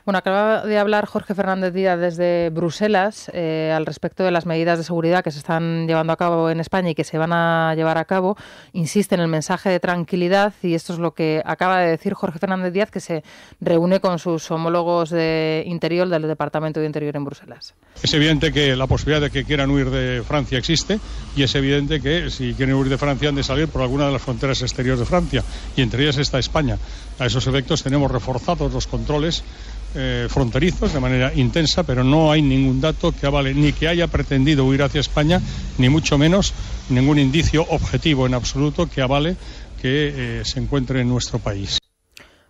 Bueno, acaba de hablar Jorge Fernández Díaz desde Bruselas eh, al respecto de las medidas de seguridad que se están llevando a cabo en España y que se van a llevar a cabo. Insiste en el mensaje de tranquilidad y esto es lo que acaba de decir Jorge Fernández Díaz, que se reúne con sus homólogos de Interior del Departamento de Interior en Bruselas. Es evidente que la posibilidad de que quieran huir de Francia existe y es evidente que si quieren huir de Francia han de salir por alguna de las fronteras exteriores de Francia y entre ellas está España. A esos efectos tenemos reforzados los controles eh, fronterizos de manera intensa, pero no hay ningún dato que avale ni que haya pretendido huir hacia España, ni mucho menos ningún indicio objetivo en absoluto que avale que eh, se encuentre en nuestro país.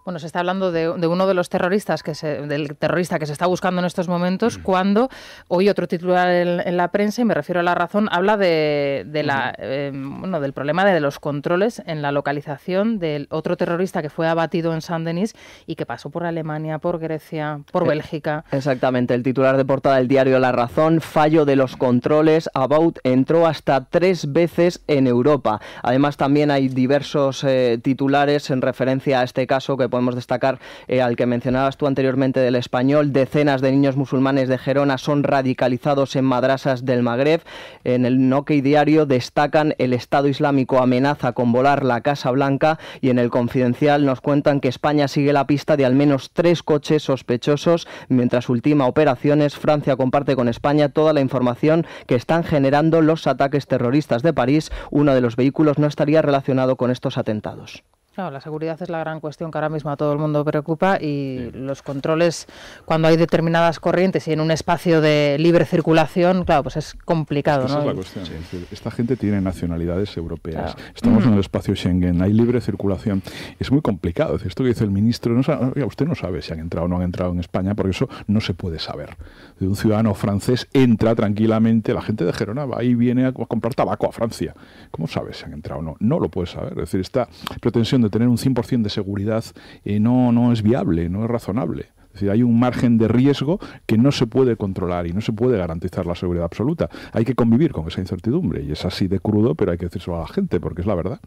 Bueno, se está hablando de, uno de los terroristas, que se, del terrorista que se está buscando en estos momentos, mm. cuando hoy otro titular en, la prensa, y me refiero a La Razón, habla de, la, em, del problema de los controles en la localización del otro terrorista que fue abatido en San Denis y que pasó por Alemania, por Grecia, por eh, Bélgica. Exactamente, el titular de portada del diario La Razón, fallo de los controles, About entró hasta tres veces en Europa. Además, también hay diversos eh, titulares en referencia a este caso que podemos destacar eh, al que mencionabas tú anteriormente del español. Decenas de niños musulmanes de Gerona son radicalizados en madrasas del Magreb. En el y Diario destacan el Estado Islámico amenaza con volar la Casa Blanca y en el Confidencial nos cuentan que España sigue la pista de al menos tres coches sospechosos mientras última operaciones. Francia comparte con España toda la información que están generando los ataques terroristas de París. Uno de los vehículos no estaría relacionado con estos atentados. Claro, la seguridad es la gran cuestión que ahora mismo a todo el mundo preocupa y los controles cuando hay determinadas corrientes y en un espacio de libre circulación, claro, pues es complicado. ¿no? es la cuestión. esta gente tiene nacionalidades europeas. Estamos en el mm. espacio Schengen, hay libre circulación. Es muy complicado. Es esto que dice el ministro, no sabe, usted no sabe si han entrado o no han entrado en España, porque eso no se puede saber. Un ciudadano francés entra tranquilamente, la gente de Gerona va y viene a comprar tabaco a Francia. ¿Cómo sabe si han entrado o no? No lo puede saber. Es decir, esta pretensión de tener un 100% de seguridad eh, no, no es viable, no es razonable. Es hay un margen de riesgo que no se puede controlar y no se puede garantizar la seguridad absoluta. Hay que convivir con esa incertidumbre y es así de crudo, pero hay que decírselo a la gente porque es la verdad.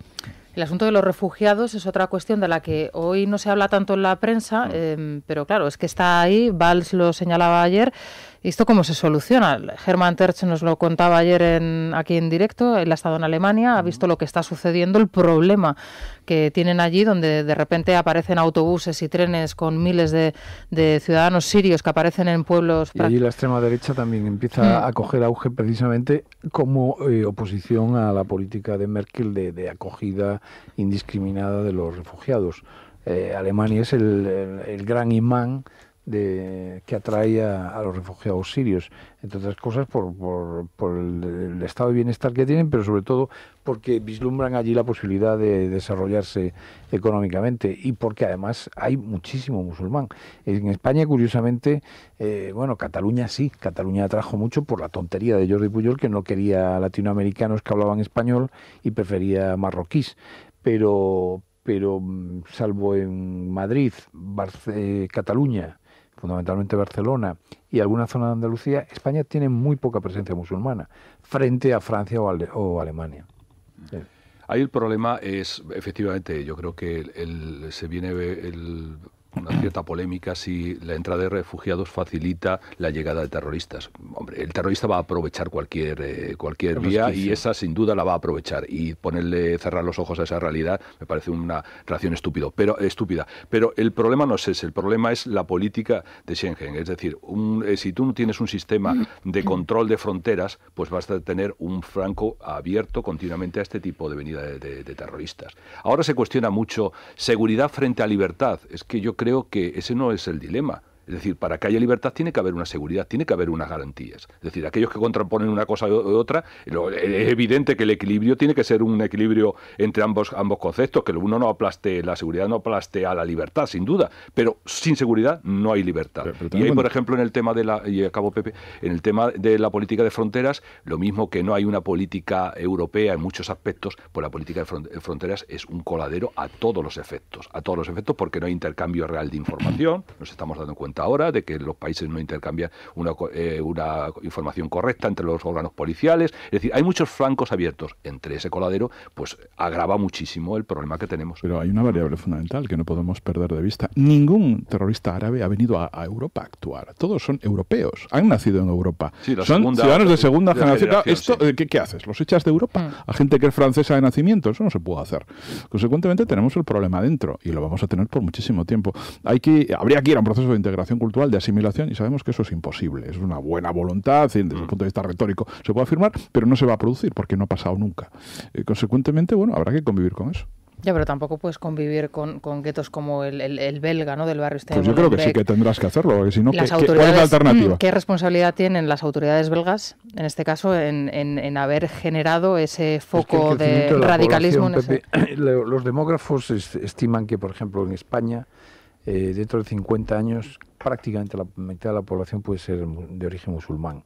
El asunto de los refugiados es otra cuestión de la que hoy no se habla tanto en la prensa, mm. em, pero claro, es que está ahí, Valls lo señalaba ayer. ¿Y esto cómo se soluciona? Germán Terch nos lo contaba ayer aquí en directo, él ha estado en Alemania, ha visto lo que está sucediendo, el problema que tienen allí, donde de repente aparecen autobuses y trenes con miles de, ciudadanos sirios que aparecen en pueblos... Y allí la extrema derecha también empieza a coger auge precisamente como eh, oposición a la política de Merkel de, acogida indiscriminada de los refugiados. Eh, Alemania es el gran imán de, que atraía a, los refugiados sirios, entre otras cosas por, por, el, estado de bienestar que tienen, pero sobre todo porque vislumbran allí la posibilidad de desarrollarse económicamente y porque además hay muchísimo musulmán. En España, curiosamente, eh, bueno, Cataluña sí, Cataluña atrajo mucho por la tontería de Jordi Puyol, que no quería latinoamericanos que hablaban español y prefería marroquíes. Pero, pero mm, salvo en Madrid, Cataluña, fundamentalmente Barcelona y alguna zona de Andalucía, España tiene muy poca presencia musulmana frente a Francia o, Alemania. Ahí el problema es, efectivamente, yo creo que se viene el una cierta polémica si la entrada de refugiados facilita la llegada de terroristas. Hombre, el terrorista va a aprovechar cualquier, eh, cualquier pues vía y esa sin duda la va a aprovechar. Y ponerle, cerrar los ojos a esa realidad me parece una reacción estúpido, pero, estúpida. Pero el problema no es ese, el problema es la política de Schengen. Es decir, eh, si tú no tienes un sistema de control de fronteras, pues vas a tener un franco abierto continuamente a este tipo de venida de, terroristas. Ahora se cuestiona mucho seguridad frente a libertad. Es que yo creo que ese no es el dilema. Es decir, para que haya libertad tiene que haber una seguridad, tiene que haber unas garantías. Es decir, aquellos que contraponen una cosa u otra, es evidente que el equilibrio tiene que ser un equilibrio entre ambos, ambos conceptos, que uno no aplaste, la seguridad no aplaste a la libertad, sin duda, pero sin seguridad no hay libertad. y ahí, por ejemplo, en el tema de la, y acabo Pepe, en el tema de la política de fronteras, lo mismo que no hay una política europea en muchos aspectos, pues la política de fronteras es un coladero a todos los efectos, a todos los efectos porque no hay intercambio real de información, nos estamos dando cuenta ahora, de que los países no intercambian una, eh, una información correcta entre los órganos policiales. Es decir, hay muchos flancos abiertos. Entre ese coladero, pues agrava muchísimo el problema que tenemos. Pero hay una variable fundamental que no podemos perder de vista. Ningún terrorista árabe ha venido a, Europa a actuar. Todos son europeos, han nacido en Europa. son ciudadanos de segunda generación. Esto, eh, ¿qué, ¿qué, haces? ¿Los echas de Europa mm. a gente que es francesa de nacimiento? Eso no se puede hacer. Consecuentemente tenemos el problema dentro y lo vamos a tener por muchísimo tiempo. Hay que, habría que ir a un proceso de integración cultural, de asimilación, y sabemos que eso es imposible. Es una buena voluntad, desde el mm. punto de vista retórico se puede afirmar, pero no se va a producir porque no ha pasado nunca. Eh, consecuentemente, bueno, habrá que convivir con eso. Ya, pero tampoco puedes convivir con, guetos como el, el, belga, ¿no? Del barrio este Pues yo creo que sí que tendrás que hacerlo, porque si ¿qué, alternativa? Mm, ¿Qué responsabilidad tienen las autoridades belgas, en este caso, en, haber generado ese foco de, radicalismo? En los demógrafos estiman que, por ejemplo, en España, eh, dentro de 50 años, prácticamente la mitad de la población puede ser de origen musulmán.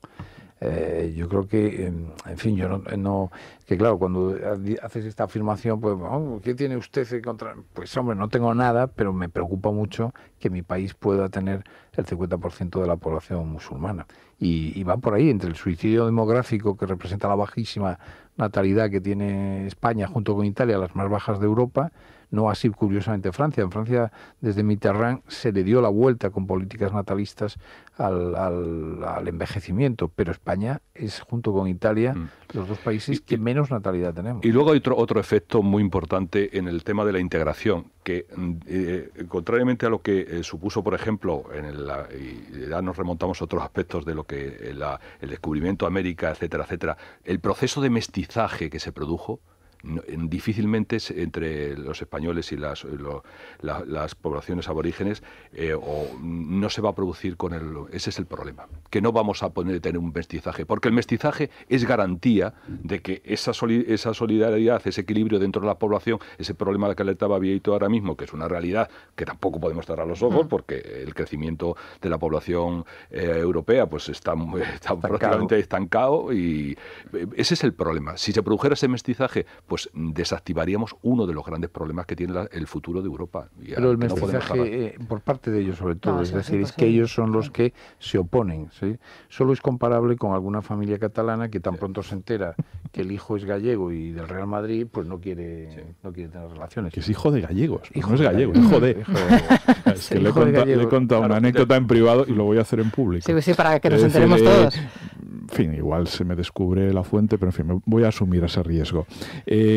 Eh, yo creo que, em, en fin, yo no, eh, que claro, cuando haces esta afirmación, pues, oh, ¿qué tiene usted contra? Pues hombre, no tengo nada, pero me preocupa mucho que mi país pueda tener el 50% de la población musulmana. y, va por ahí, entre el suicidio demográfico que representa la bajísima natalidad que tiene España junto con Italia, las más bajas de Europa, no así, curiosamente, Francia. En Francia, desde Mitterrand, se le dio la vuelta con políticas natalistas al, envejecimiento, pero España es, junto con Italia, mm. los dos países que menos natalidad tenemos. Y luego hay otro, efecto muy importante en el tema de la integración, que eh, contrariamente a lo que eh, supuso, por ejemplo, en y ya nos remontamos a otros aspectos de lo que eh, el descubrimiento de América, etcétera, etcétera, el proceso de mestizaje que se produjo, difícilmente entre los españoles y las, las poblaciones aborígenes eh, o no se va a producir con el... Ese es el problema, que no vamos a poner, tener un mestizaje, porque el mestizaje es garantía de que esa, esa solidaridad, ese equilibrio dentro de la población, ese problema que alertaba Vieito ahora mismo, que es una realidad que tampoco podemos cerrar los ojos, mm. porque el crecimiento de la población eh, europea pues está, está prácticamente estancado y eh, ese es el problema. Si se produjera ese mestizaje, pues desactivaríamos uno de los grandes problemas que tiene el futuro de Europa. Pero el mensaje eh, por parte de ellos, sobre todo, es decir, es que ellos son los que se oponen. ¿sí? Solo es comparable con alguna familia catalana que tan pronto se entera que el hijo es gallego y del Real Madrid, pues no quiere, no quiere tener relaciones. Que es hijo de gallegos, hijo no es gallego, hijo de. Es que le, he contado, una anécdota en privado y lo voy a hacer en público. Sí, pues sí, para que nos enteremos todos. En fin, igual se me descubre la fuente, pero en fin, voy a asumir ese riesgo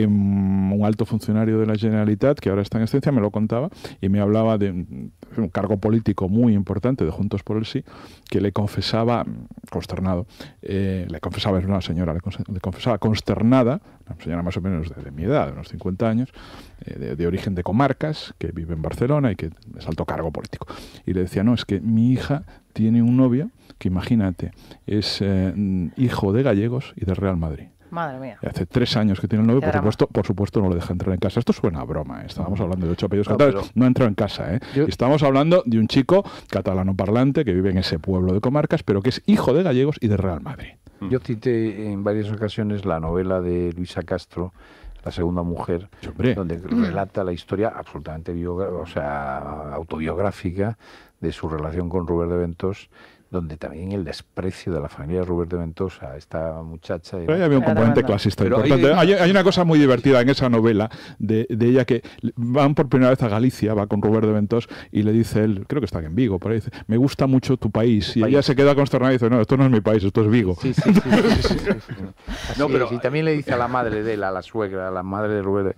un alto funcionario de la Generalitat, que ahora está en Esencia, me lo contaba y me hablaba de un, cargo político muy importante de Juntos por el Sí, que le confesaba, consternado, eh, le confesaba, es una señora, le, confesaba consternada, una señora más o menos de, mi edad, de unos 50 años, eh, de, origen de comarcas, que vive en Barcelona y que es alto cargo político. Y le decía, no, es que mi hija tiene un novio que imagínate, es eh, hijo de gallegos y de Real Madrid. Madre mía. hace tres años que tiene el novio, por supuesto, por supuesto no lo deja entrar en casa. Esto suena a broma, ¿eh? estábamos hablando de ocho apellidos no, catalanes, no entró en casa. ¿eh? Estamos hablando de un chico catalano parlante que vive en ese pueblo de comarcas, pero que es hijo de gallegos y de Real Madrid. Mm. Yo cité en varias ocasiones la novela de Luisa Castro, la segunda mujer, donde mm. relata la historia absolutamente o sea, autobiográfica de su relación con Rubén de Ventos donde también el desprecio de la familia de de Ventosa esta muchacha. Pero había un componente clasista importante. Hay, una cosa muy divertida en esa novela de, ella que van por primera vez a Galicia, va con de Ventosa y le dice él, creo que está en Vigo, por ahí dice, me gusta mucho tu país. y ella se queda consternada y dice, no, esto no es mi país, esto es Vigo. no, pero y también le dice a la madre de él, a la suegra, a la madre de Robert,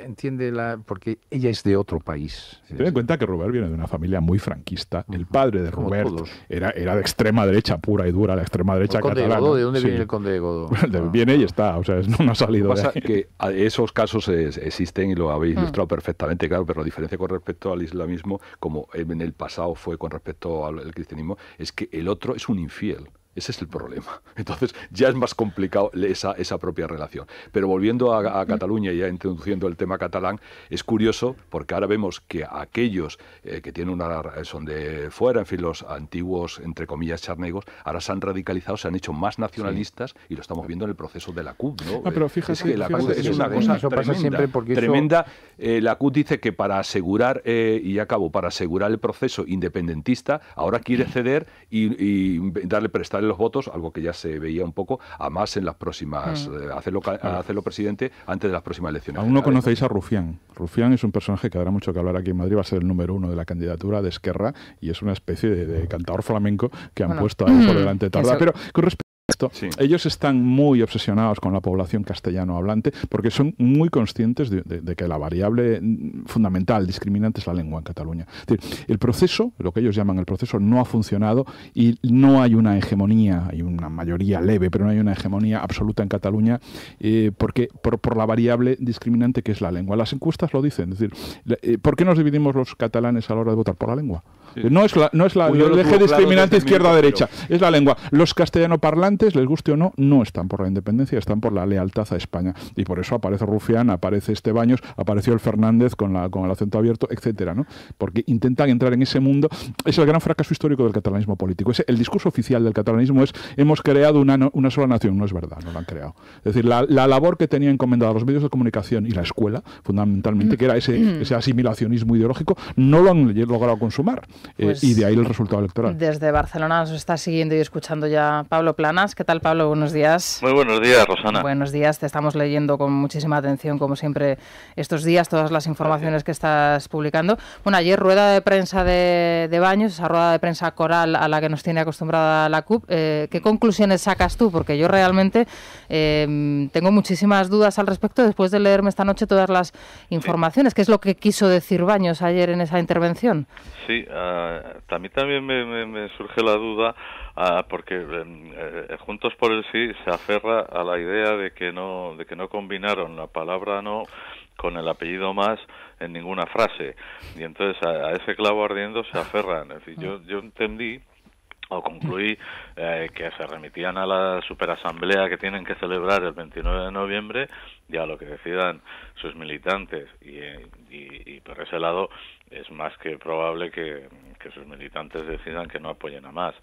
entiende la, porque ella es de otro país. Ten en cuenta que Robert viene de una familia muy franquista. El padre de Robert era era de extrema derecha pura y dura, la extrema derecha conde De, dónde viene el conde de Godó? Ah. Viene y está, o sea, no, ha salido de que esos casos existen y lo habéis mm. ilustrado perfectamente, claro, pero la diferencia con respecto al islamismo, como en el pasado fue con respecto al cristianismo, es que el otro es un infiel. Ese es el problema. Entonces ya es más complicado esa, propia relación. Pero volviendo a, Cataluña y ya introduciendo el tema catalán, es curioso porque ahora vemos que aquellos eh, que tienen una, son de fuera, en fin, los antiguos, entre comillas, charnegos, ahora se han radicalizado, se han hecho más nacionalistas y lo estamos viendo en el proceso de la CUP. ¿no? Ah, pero fíjese es que es una cosa tremenda. Siempre tremenda. Eh, la CUP dice que para asegurar, eh, y acabo, para asegurar el proceso independentista, ahora quiere ceder y, y darle prestar los votos, algo que ya se veía un poco, a más en las próximas, mm. eh, hacerlo, hacerlo, presidente antes de las próximas elecciones. Aún no conocéis a Rufián. Rufián es un personaje que habrá mucho que hablar aquí en Madrid, va a ser el número uno de la candidatura de Esquerra y es una especie de, cantador flamenco que han puesto ahí por mm. delante Pero respecto ellos están muy obsesionados con la población castellano hablante porque son muy conscientes de, que la variable fundamental discriminante es la lengua en Cataluña. el proceso, lo que ellos llaman el proceso, no ha funcionado y no hay una hegemonía, hay una mayoría leve, pero no hay una hegemonía absoluta en Cataluña eh, porque por, la variable discriminante que es la lengua. Las encuestas lo dicen. decir, eh, ¿por qué nos dividimos los catalanes a la hora de votar? Por la lengua. No es la, no es la, eje discriminante izquierda-derecha, es la lengua. Los castellano parlantes les guste o no, no están por la independencia, están por la lealtad a España. Y por eso aparece Rufián, aparece Estebaños apareció el Fernández con, la, con el acento abierto, etcétera, ¿no? Porque intentan entrar en ese mundo. Es el gran fracaso histórico del catalanismo político. el discurso oficial del catalanismo es hemos creado una, una sola nación. No es verdad, no lo han creado. Es decir, la, labor que tenía encomendada los medios de comunicación y la escuela, fundamentalmente, que era ese, mm. ese asimilacionismo ideológico, no lo han logrado consumar. Eh, pues y de ahí el resultado electoral. Desde Barcelona nos está siguiendo y escuchando ya Pablo Plana. ¿Qué tal, Pablo? Buenos días. Muy buenos días, Rosana. Buenos días. Te estamos leyendo con muchísima atención, como siempre, estos días, todas las informaciones que estás publicando. Bueno, ayer rueda de prensa de, Baños, esa rueda de prensa coral a la que nos tiene acostumbrada la CUP. Eh, ¿Qué conclusiones sacas tú? Porque yo realmente eh, tengo muchísimas dudas al respecto después de leerme esta noche todas las informaciones. ¿Qué es lo que quiso decir Baños ayer en esa intervención? Sí, ah, a mí también me surge la duda Ah, porque em, eh, Juntos por el Sí se aferra a la idea de que no, de que no combinaron la palabra no con el apellido más en ninguna frase. Y entonces a, ese clavo ardiendo se aferran. yo, mm. yo entendí o concluí eh, que se remitían a la superasamblea que tienen que celebrar el 29 de noviembre y a lo que decidan sus militantes. Y, y, por ese lado es más que probable que, sus militantes decidan que no apoyen a más.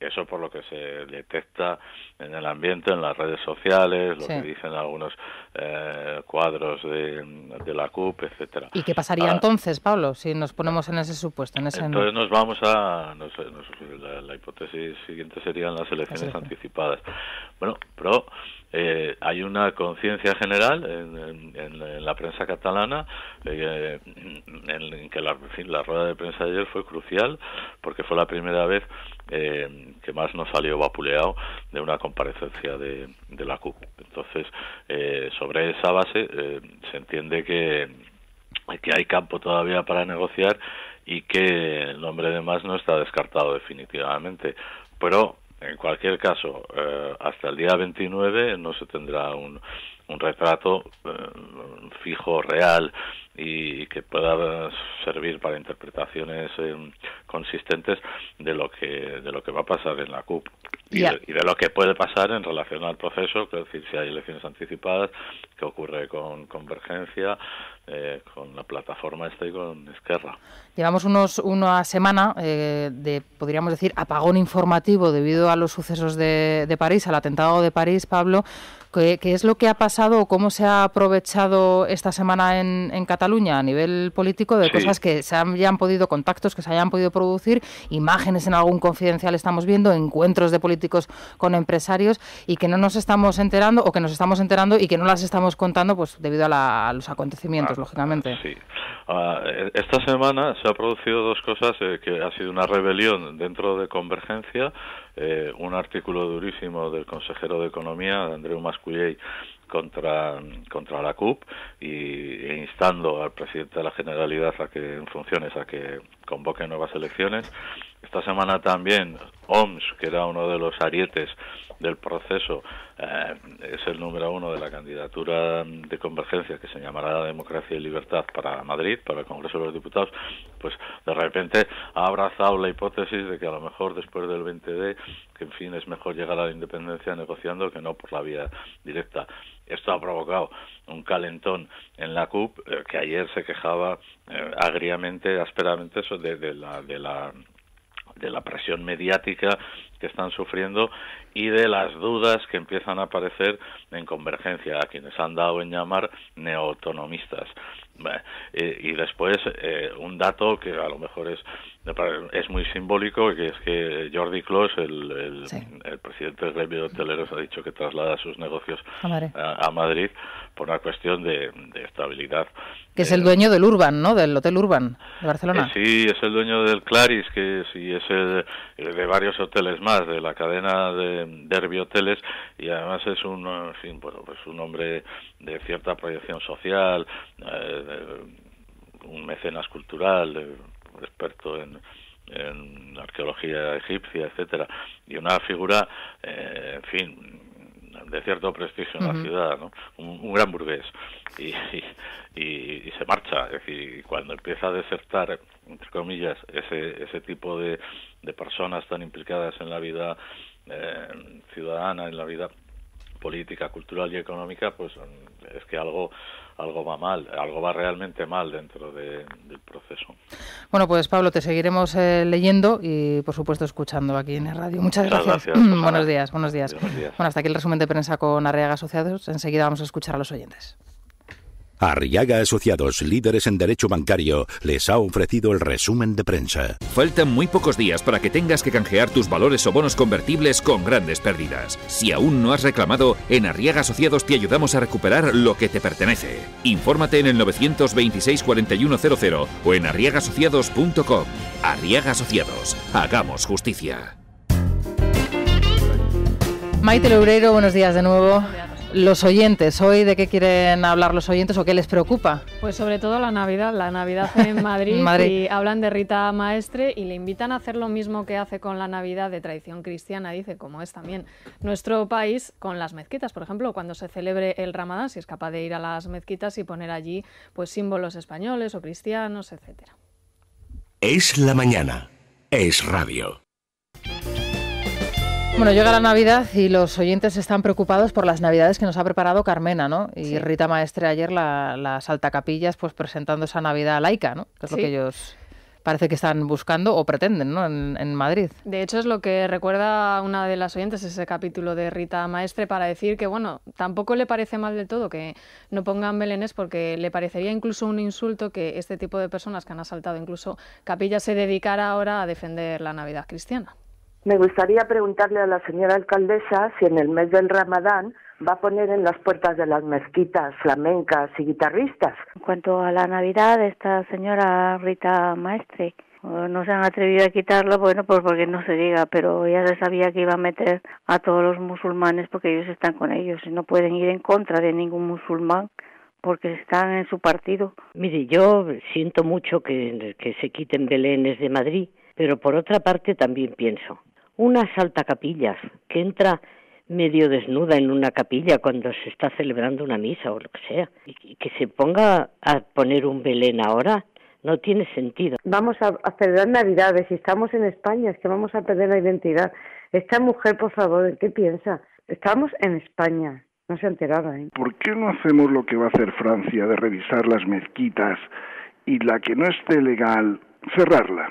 Eso por lo que se detecta en el ambiente, en las redes sociales, lo que dicen algunos eh, cuadros de, la CUP, etcétera. ¿Y qué pasaría ah, entonces, Pablo, si nos ponemos en ese supuesto? En ese entonces nos vamos a... la, hipótesis siguiente serían las elecciones anticipadas. Bueno, pero eh, hay una conciencia general en, la prensa catalana eh, en, que la, rueda de prensa de ayer fue crucial porque fue la primera vez eh, que más no salió vapuleado de una comparecencia de, la CUP. Entonces, sobre esa base se entiende que, que hay campo todavía para negociar y que el nombre de más no está descartado definitivamente. Pero en cualquier caso, eh, hasta el día 29 no se tendrá un, un retrato eh, fijo, real y que pueda servir para interpretaciones eh, consistentes de lo que de lo que va a pasar en la CUP y, de, y, de, lo que puede pasar en relación al proceso, es decir, si hay elecciones anticipadas, qué ocurre con convergencia, eh, con la plataforma estoy con Esquerra. Llevamos unos, una semana eh, de, podríamos decir, apagón informativo debido a los sucesos de, de París, al atentado de París, Pablo. ¿Qué, es lo que ha pasado o cómo se ha aprovechado esta semana en, en Cataluña a nivel político de cosas que se hayan podido, contactos que se hayan podido producir, imágenes en algún confidencial estamos viendo, encuentros de políticos con empresarios y que no nos estamos enterando o que nos estamos enterando y que no las estamos contando pues debido a, los acontecimientos? Sí. Ah, eh, esta semana se ha producido dos cosas eh, que ha sido una rebelión dentro de Convergencia, eh, un artículo durísimo del consejero de Economía, Andreu Masculley, contra, contra la CUP y, e instando al presidente de la Generalidad a que en funciones a que convoque nuevas elecciones. Esta semana también OMS, que era uno de los arietes del proceso, eh, es el número uno de la candidatura de convergencia que se llamará Democracia y Libertad para Madrid, para el Congreso de los Diputados, pues de repente ha abrazado la hipótesis de que a lo mejor después del 20D, que en fin es mejor llegar a la independencia negociando que no por la vía directa. Esto ha provocado un calentón en la CUP eh, que ayer se quejaba eh, agriamente, ásperamente eso de, la, de, la, de la presión mediática que están sufriendo y de las dudas que empiezan a aparecer en convergencia a quienes han dado en llamar neoautonomistas. Eh, y después un dato que a lo mejor es es muy simbólico que es que Jordi Clos, el, el, presidente del gremio de hoteleros, ha dicho que traslada sus negocios a, Madrid por una cuestión de, de estabilidad. Que es eh, el dueño del Urban, ¿no? Del Hotel Urban de Barcelona. Eh, sí, es el dueño del Claris, que sí, es el, eh, de varios hoteles más, de la cadena de Derby Hoteles, y además es un, pues un hombre de cierta proyección social, un mecenas cultural, experto en, arqueología egipcia, etcétera, y una figura, eh, en fin, de cierto prestigio en la ciudad, ¿no? un, gran burgués, y, se marcha. Es decir, cuando empieza a desertar, entre comillas, ese, ese tipo de, personas tan implicadas en la vida eh, ciudadana, en la vida política, cultural y económica, pues es que algo algo va mal, algo va realmente mal dentro del proceso. Bueno, pues Pablo, te seguiremos eh, leyendo y por supuesto escuchando aquí en el radio. Muchas, gracias. buenos días, buenos días. Buenos días. Bueno, hasta aquí el resumen de prensa con Arreaga Asociados. Enseguida vamos a escuchar a los oyentes. Arriaga Asociados, líderes en derecho bancario, les ha ofrecido el resumen de prensa. Faltan muy pocos días para que tengas que canjear tus valores o bonos convertibles con grandes pérdidas. Si aún no has reclamado, en Arriaga Asociados te ayudamos a recuperar lo que te pertenece. Infórmate en el 926 4100 o en arriagasociados.com. Arriaga Asociados, hagamos justicia. Maite Obrero, buenos días de nuevo los oyentes. Hoy, ¿de qué quieren hablar los oyentes o qué les preocupa? Pues sobre todo la Navidad, la Navidad en Madrid, y hablan de Rita Maestre y le invitan a hacer lo mismo que hace con la Navidad de tradición cristiana, dice, como es también nuestro país con las mezquitas, por ejemplo, cuando se celebre el Ramadán, si es capaz de ir a las mezquitas y poner allí pues símbolos españoles o cristianos, etcétera. Es la mañana, es radio. Bueno, llega la Navidad y los oyentes están preocupados por las Navidades que nos ha preparado Carmena, ¿no? Y Rita Maestre ayer, la, salta Capillas pues presentando esa Navidad laica, ¿no? Que es lo que ellos parece que están buscando o pretenden ¿no? En, Madrid. De hecho, es lo que recuerda una de las oyentes ese capítulo de Rita Maestre para decir que, bueno, tampoco le parece mal del todo que no pongan belenes porque le parecería incluso un insulto que este tipo de personas que han asaltado incluso capillas se dedicara ahora a defender la Navidad cristiana. Me gustaría preguntarle a la señora alcaldesa si en el mes del Ramadán va a poner en las puertas de las mezquitas flamencas y guitarristas. En cuanto a la Navidad, esta señora Rita Maestre no se han atrevido a quitarlo, bueno, pues porque no se diga, pero ya se sabía que iba a meter a todos los musulmanes porque ellos están con ellos y no pueden ir en contra de ningún musulmán porque están en su partido. Mire, yo siento mucho que, que se quiten Belenes de Madrid, pero por otra parte también pienso una saltacapillas que entra medio desnuda en una capilla cuando se está celebrando una misa o lo que sea, y que se ponga a poner un Belén ahora, no tiene sentido. Vamos a, celebrar perder Navidades, y estamos en España, es que vamos a perder la identidad. Esta mujer, por favor, qué piensa? Estamos en España, no se enteraba. ¿eh? ¿Por qué no hacemos lo que va a hacer Francia de revisar las mezquitas y la que no esté legal, cerrarla?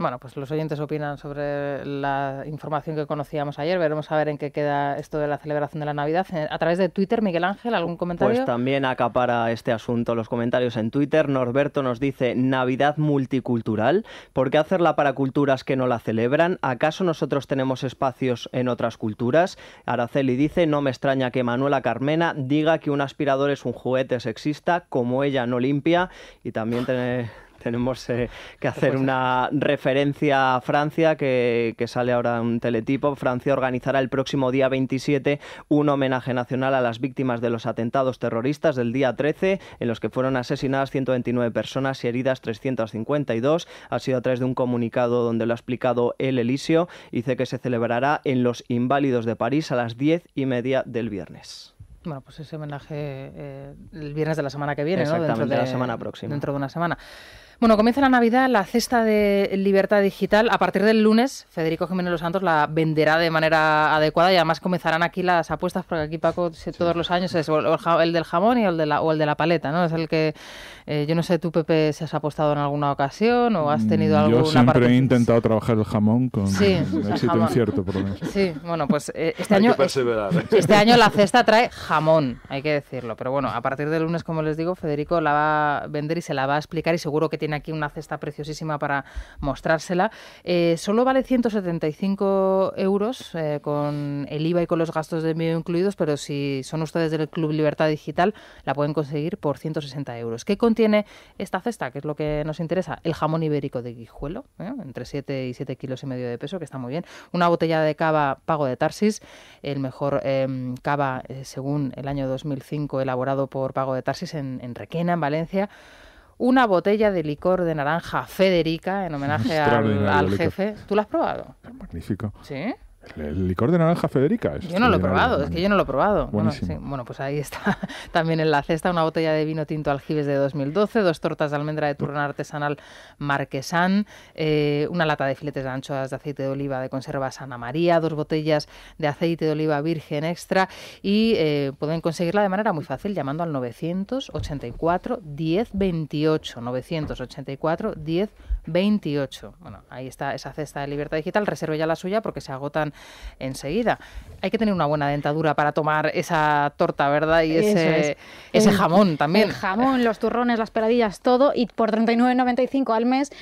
Bueno, pues los oyentes opinan sobre la información que conocíamos ayer. Veremos a ver en qué queda esto de la celebración de la Navidad. Eh, a través de Twitter, Miguel Ángel, ¿algún comentario? Pues también acapara este asunto los comentarios en Twitter. Norberto nos dice Navidad multicultural. ¿Por qué hacerla para culturas que no la celebran? ¿Acaso nosotros tenemos espacios en otras culturas? Araceli dice, no me extraña que Manuela Carmena diga que un aspirador es un juguete sexista, como ella no limpia. Y también... Tiene tenemos eh, que hacer una referencia a Francia, que, sale ahora un teletipo. Francia organizará el próximo día 27 un homenaje nacional a las víctimas de los atentados terroristas del día 13, en los que fueron asesinadas 129 personas y heridas 352. Ha sido a través de un comunicado donde lo ha explicado el Elisio. Dice que se celebrará en los Inválidos de París a las 10 y media del viernes. Bueno, pues ese homenaje eh, el viernes de la semana que viene, ¿no? Dentro la semana próxima. Dentro de una semana. Bueno, comienza la Navidad, la cesta de libertad digital. A partir del lunes, Federico Jiménez Los Santos la venderá de manera adecuada y además comenzarán aquí las apuestas, porque aquí Paco todos los años es el, del jamón y el de la, o el de la paleta, ¿no? Es el que, eh, yo no sé, tú Pepe, si has apostado en alguna ocasión o has tenido mm, alguna... Yo siempre he intentado trabajar el jamón con éxito incierto, por lo menos. Sí, bueno, pues eh, este, año, ¿eh? este año la cesta trae jamón, hay que decirlo. Pero bueno, a partir del lunes, como les digo, Federico la va a vender y se la va a explicar y seguro que tiene aquí una cesta preciosísima para mostrársela. Eh, solo vale 175 euros eh, con el IVA y con los gastos de envío incluidos, pero si son ustedes del Club Libertad Digital, la pueden conseguir por 160 euros. ¿Qué contiene esta cesta? ¿Qué es lo que nos interesa. El jamón ibérico de guijuelo, ¿eh? entre 7 y 7 kilos y medio de peso, que está muy bien. Una botella de cava pago de Tarsis, el mejor em, cava según el año 2005 elaborado por pago de Tarsis en, en Requena, en Valencia una botella de licor de naranja Federica en homenaje al, jefe. ¿Tú la has probado? Magnífico. ¿Sí? El, licor de naranja Federica. Yo no lo he probado, es que yo no lo he probado. Bueno, bueno, pues ahí está. También en la cesta una botella de vino tinto aljibes de 2012, dos tortas de almendra de turrón artesanal marquesán, eh, una lata de filetes de anchoas de aceite de oliva de conserva Santa María, dos botellas de aceite de oliva virgen extra y eh, pueden conseguirla de manera muy fácil llamando al 984 1028 984 1028 28. Bueno, ahí está esa cesta de libertad digital. Reserve ya la suya porque se agotan enseguida. Hay que tener una buena dentadura para tomar esa torta, ¿verdad? Y ese, ese jamón también. El jamón, los turrones, las peladillas, todo. Y por 39,95 al mes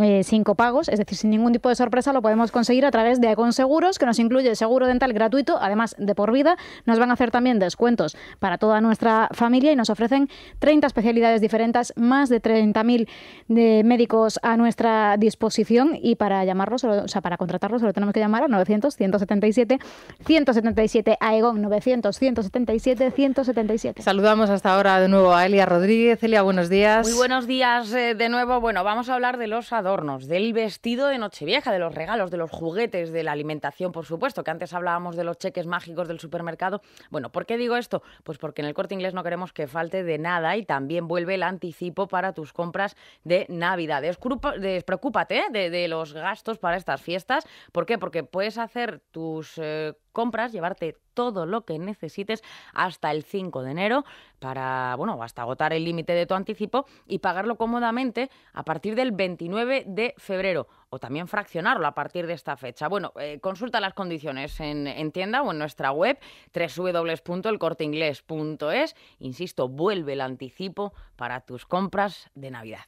eh, cinco pagos, es decir, sin ningún tipo de sorpresa lo podemos conseguir a través de Aegon Seguros que nos incluye seguro dental gratuito, además de por vida. Nos van a hacer también descuentos para toda nuestra familia y nos ofrecen 30 especialidades diferentes, más de 30.000 de médicos a nuestra disposición y para llamarlos, o sea, para contratarlos, solo tenemos que llamar a 900 177 177 AEGON 900 177 177. Saludamos hasta ahora de nuevo a Elia Rodríguez. Elia, buenos días. Muy buenos días eh, de nuevo. Bueno, vamos a hablar de los adornos, del vestido de Nochevieja, de los regalos, de los juguetes, de la alimentación, por supuesto, que antes hablábamos de los cheques mágicos del supermercado. Bueno, ¿por qué digo esto? Pues porque en el corte inglés no queremos que falte de nada y también vuelve el anticipo para tus compras de Navidad. Despreocúpate ¿eh? de, los gastos para estas fiestas. ¿Por qué? Porque puedes hacer tus eh, compras, llevarte todo lo que necesites hasta el 5 de enero para, bueno, hasta agotar el límite de tu anticipo y pagarlo cómodamente a partir del 29 de febrero o también fraccionarlo a partir de esta fecha. Bueno, eh, consulta las condiciones en, tienda o en nuestra web www.elcorteingles.es. Insisto, vuelve el anticipo para tus compras de Navidad.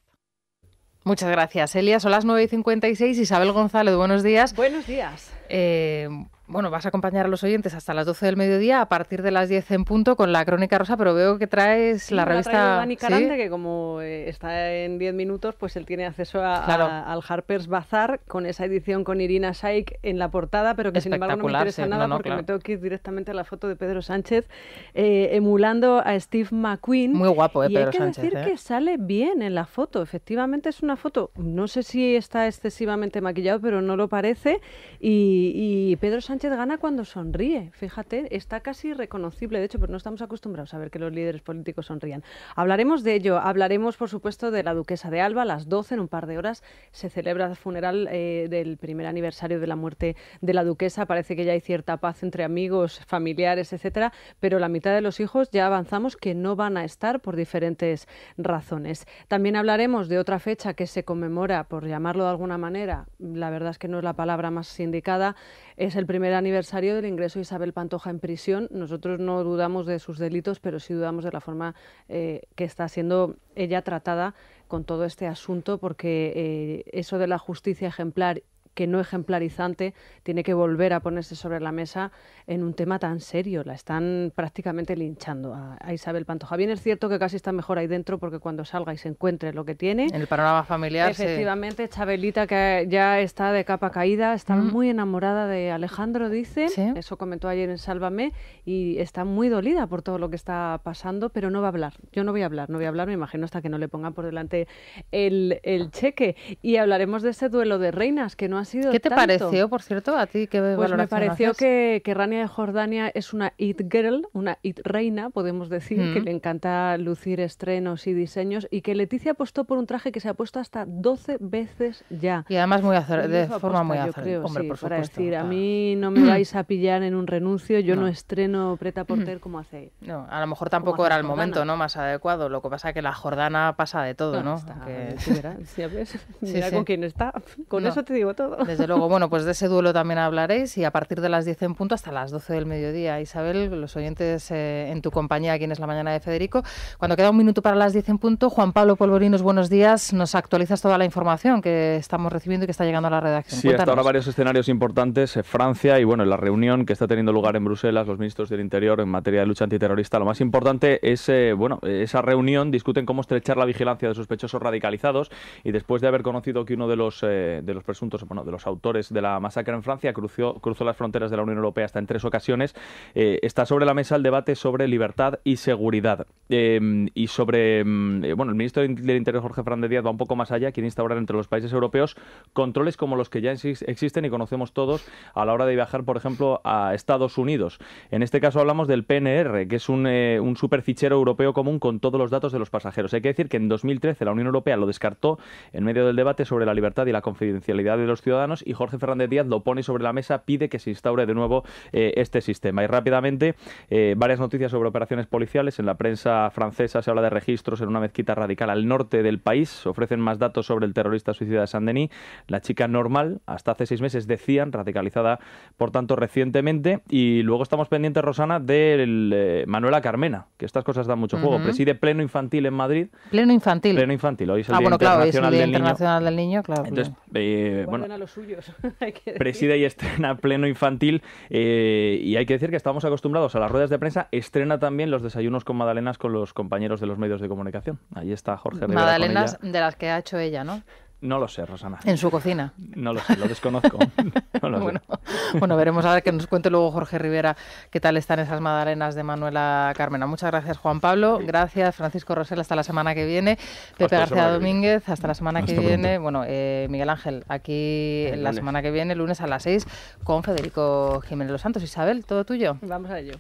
Muchas gracias, Elia. Son las 9.56. Isabel González, buenos días. Buenos días. Eh, bueno, vas a acompañar a los oyentes hasta las 12 del mediodía, a partir de las 10 en punto con la Crónica Rosa, pero veo que traes sí, la revista... a que como eh, está en 10 minutos, pues él tiene acceso al Harper's Bazaar con esa edición con Irina Shayk en la portada, pero que sin embargo no me interesa nada porque me tengo que ir directamente a la foto de Pedro Sánchez eh, emulando a Steve McQueen. Muy guapo, ¿eh, Pedro Y hay que decir ¿eh? que sale bien en la foto, efectivamente es una foto, no sé si está excesivamente maquillado, pero no lo parece, y, y Pedro Sánchez Sánchez gana cuando sonríe, fíjate, está casi reconocible, de hecho, pero pues no estamos acostumbrados a ver que los líderes políticos sonrían. Hablaremos de ello, hablaremos, por supuesto, de la duquesa de Alba, a las 12, en un par de horas, se celebra el funeral eh, del primer aniversario de la muerte de la duquesa, parece que ya hay cierta paz entre amigos, familiares, etcétera, pero la mitad de los hijos ya avanzamos que no van a estar por diferentes razones. También hablaremos de otra fecha que se conmemora, por llamarlo de alguna manera, la verdad es que no es la palabra más indicada, es el primer primer aniversario del ingreso de Isabel Pantoja en prisión. Nosotros no dudamos de sus delitos, pero sí dudamos de la forma eh, que está siendo ella tratada con todo este asunto, porque eh, eso de la justicia ejemplar que no ejemplarizante tiene que volver a ponerse sobre la mesa en un tema tan serio. La están prácticamente linchando a, Isabel Pantoja. Bien es cierto que casi está mejor ahí dentro porque cuando salga y se encuentre lo que tiene... En el panorama familiar... Efectivamente, Chabelita que ya está de capa caída, está muy enamorada de Alejandro, dice. Eso comentó ayer en Sálvame y está muy dolida por todo lo que está pasando, pero no va a hablar. Yo no voy a hablar, no voy a hablar, me imagino, hasta que no le pongan por delante el, el cheque. Y hablaremos de ese duelo de reinas que no ha ¿Qué te pareció, por cierto, a ti? ¿Qué pues me pareció que, que, Rania de Jordania es una it girl, una it reina, podemos decir, que le encanta lucir estrenos y diseños y que Leticia apostó por un traje que se ha puesto hasta 12 veces ya. Y además muy de forma muy acertada. Hombre, por Para decir, a mí no me vais a pillar en un renuncio, yo no, estreno preta porter como hacéis. No, a lo mejor tampoco era el momento no más adecuado. Lo que pasa es que la Jordana pasa de todo, ¿no? ¿no? Está, Mira con quién está. Con eso te digo todo. Desde luego, bueno, pues de ese duelo también hablaréis y a partir de las 10 en punto hasta las 12 del mediodía. Isabel, los oyentes eh, en tu compañía, aquí en Es la Mañana de Federico. Cuando queda un minuto para las 10 en punto, Juan Pablo Polvorinos, buenos días. Nos actualizas toda la información que estamos recibiendo y que está llegando a la redacción. Sí, hasta ahora varios escenarios importantes. Francia y, bueno, la reunión que está teniendo lugar en Bruselas, los ministros del Interior en materia de lucha antiterrorista. Lo más importante es, eh, bueno, esa reunión discuten cómo estrechar la vigilancia de sospechosos radicalizados y después de haber conocido que uno de los, eh, de los presuntos de los autores de la masacre en Francia, cruzó, cruzó las fronteras de la Unión Europea hasta en tres ocasiones, eh, está sobre la mesa el debate sobre libertad y seguridad. Eh, y sobre, mm, eh, bueno, el ministro del Interior, Jorge Fernández Díaz, va un poco más allá, quiere instaurar entre los países europeos controles como los que ya existen y conocemos todos a la hora de viajar, por ejemplo, a Estados Unidos. En este caso hablamos del PNR, que es un, un superfichero europeo común con todos los datos de los pasajeros. Hay que decir que en 2013 la Unión Europea lo descartó en medio del debate sobre la libertad y la confidencialidad de los ciudadanos y Jorge Fernández Díaz lo pone sobre la mesa, pide que se instaure de nuevo eh, este sistema. Y rápidamente, eh, varias noticias sobre operaciones policiales. En la prensa francesa se habla de registros en una mezquita radical al norte del país. ofrecen más datos sobre el terrorista suicida de Saint-Denis. La chica normal, hasta hace seis meses decían, radicalizada, por tanto, recientemente. Y luego estamos pendientes, Rosana, del eh, Manuela Carmena, que estas cosas dan mucho juego. Preside Pleno Infantil en Madrid. Pleno Infantil. Pleno Infantil. Hoy ah, bueno, claro, es el Día Internacional del Niño. claro. Entonces, bueno, los suyos. Preside y estrena pleno infantil. Eh, y hay que decir que estamos acostumbrados a las ruedas de prensa. Estrena también los desayunos con Madalenas con los compañeros de los medios de comunicación. Ahí está Jorge Madalenas de las que ha hecho ella, ¿no? No lo sé, Rosana. ¿En su cocina? No lo sé, lo desconozco. bueno, veremos a ver que nos cuente luego Jorge Rivera qué tal están esas Madalenas de Manuela Carmena. Muchas gracias, Juan Pablo. Gracias, Francisco Rosel. Hasta la semana que viene. Pepe García Domínguez, hasta la mm. semana que viene. Bueno, eh, Miguel Ángel, aquí la semana que viene, lunes a las 6, con Federico Jiménez Los Santos. Isabel, todo tuyo. Vamos a ello.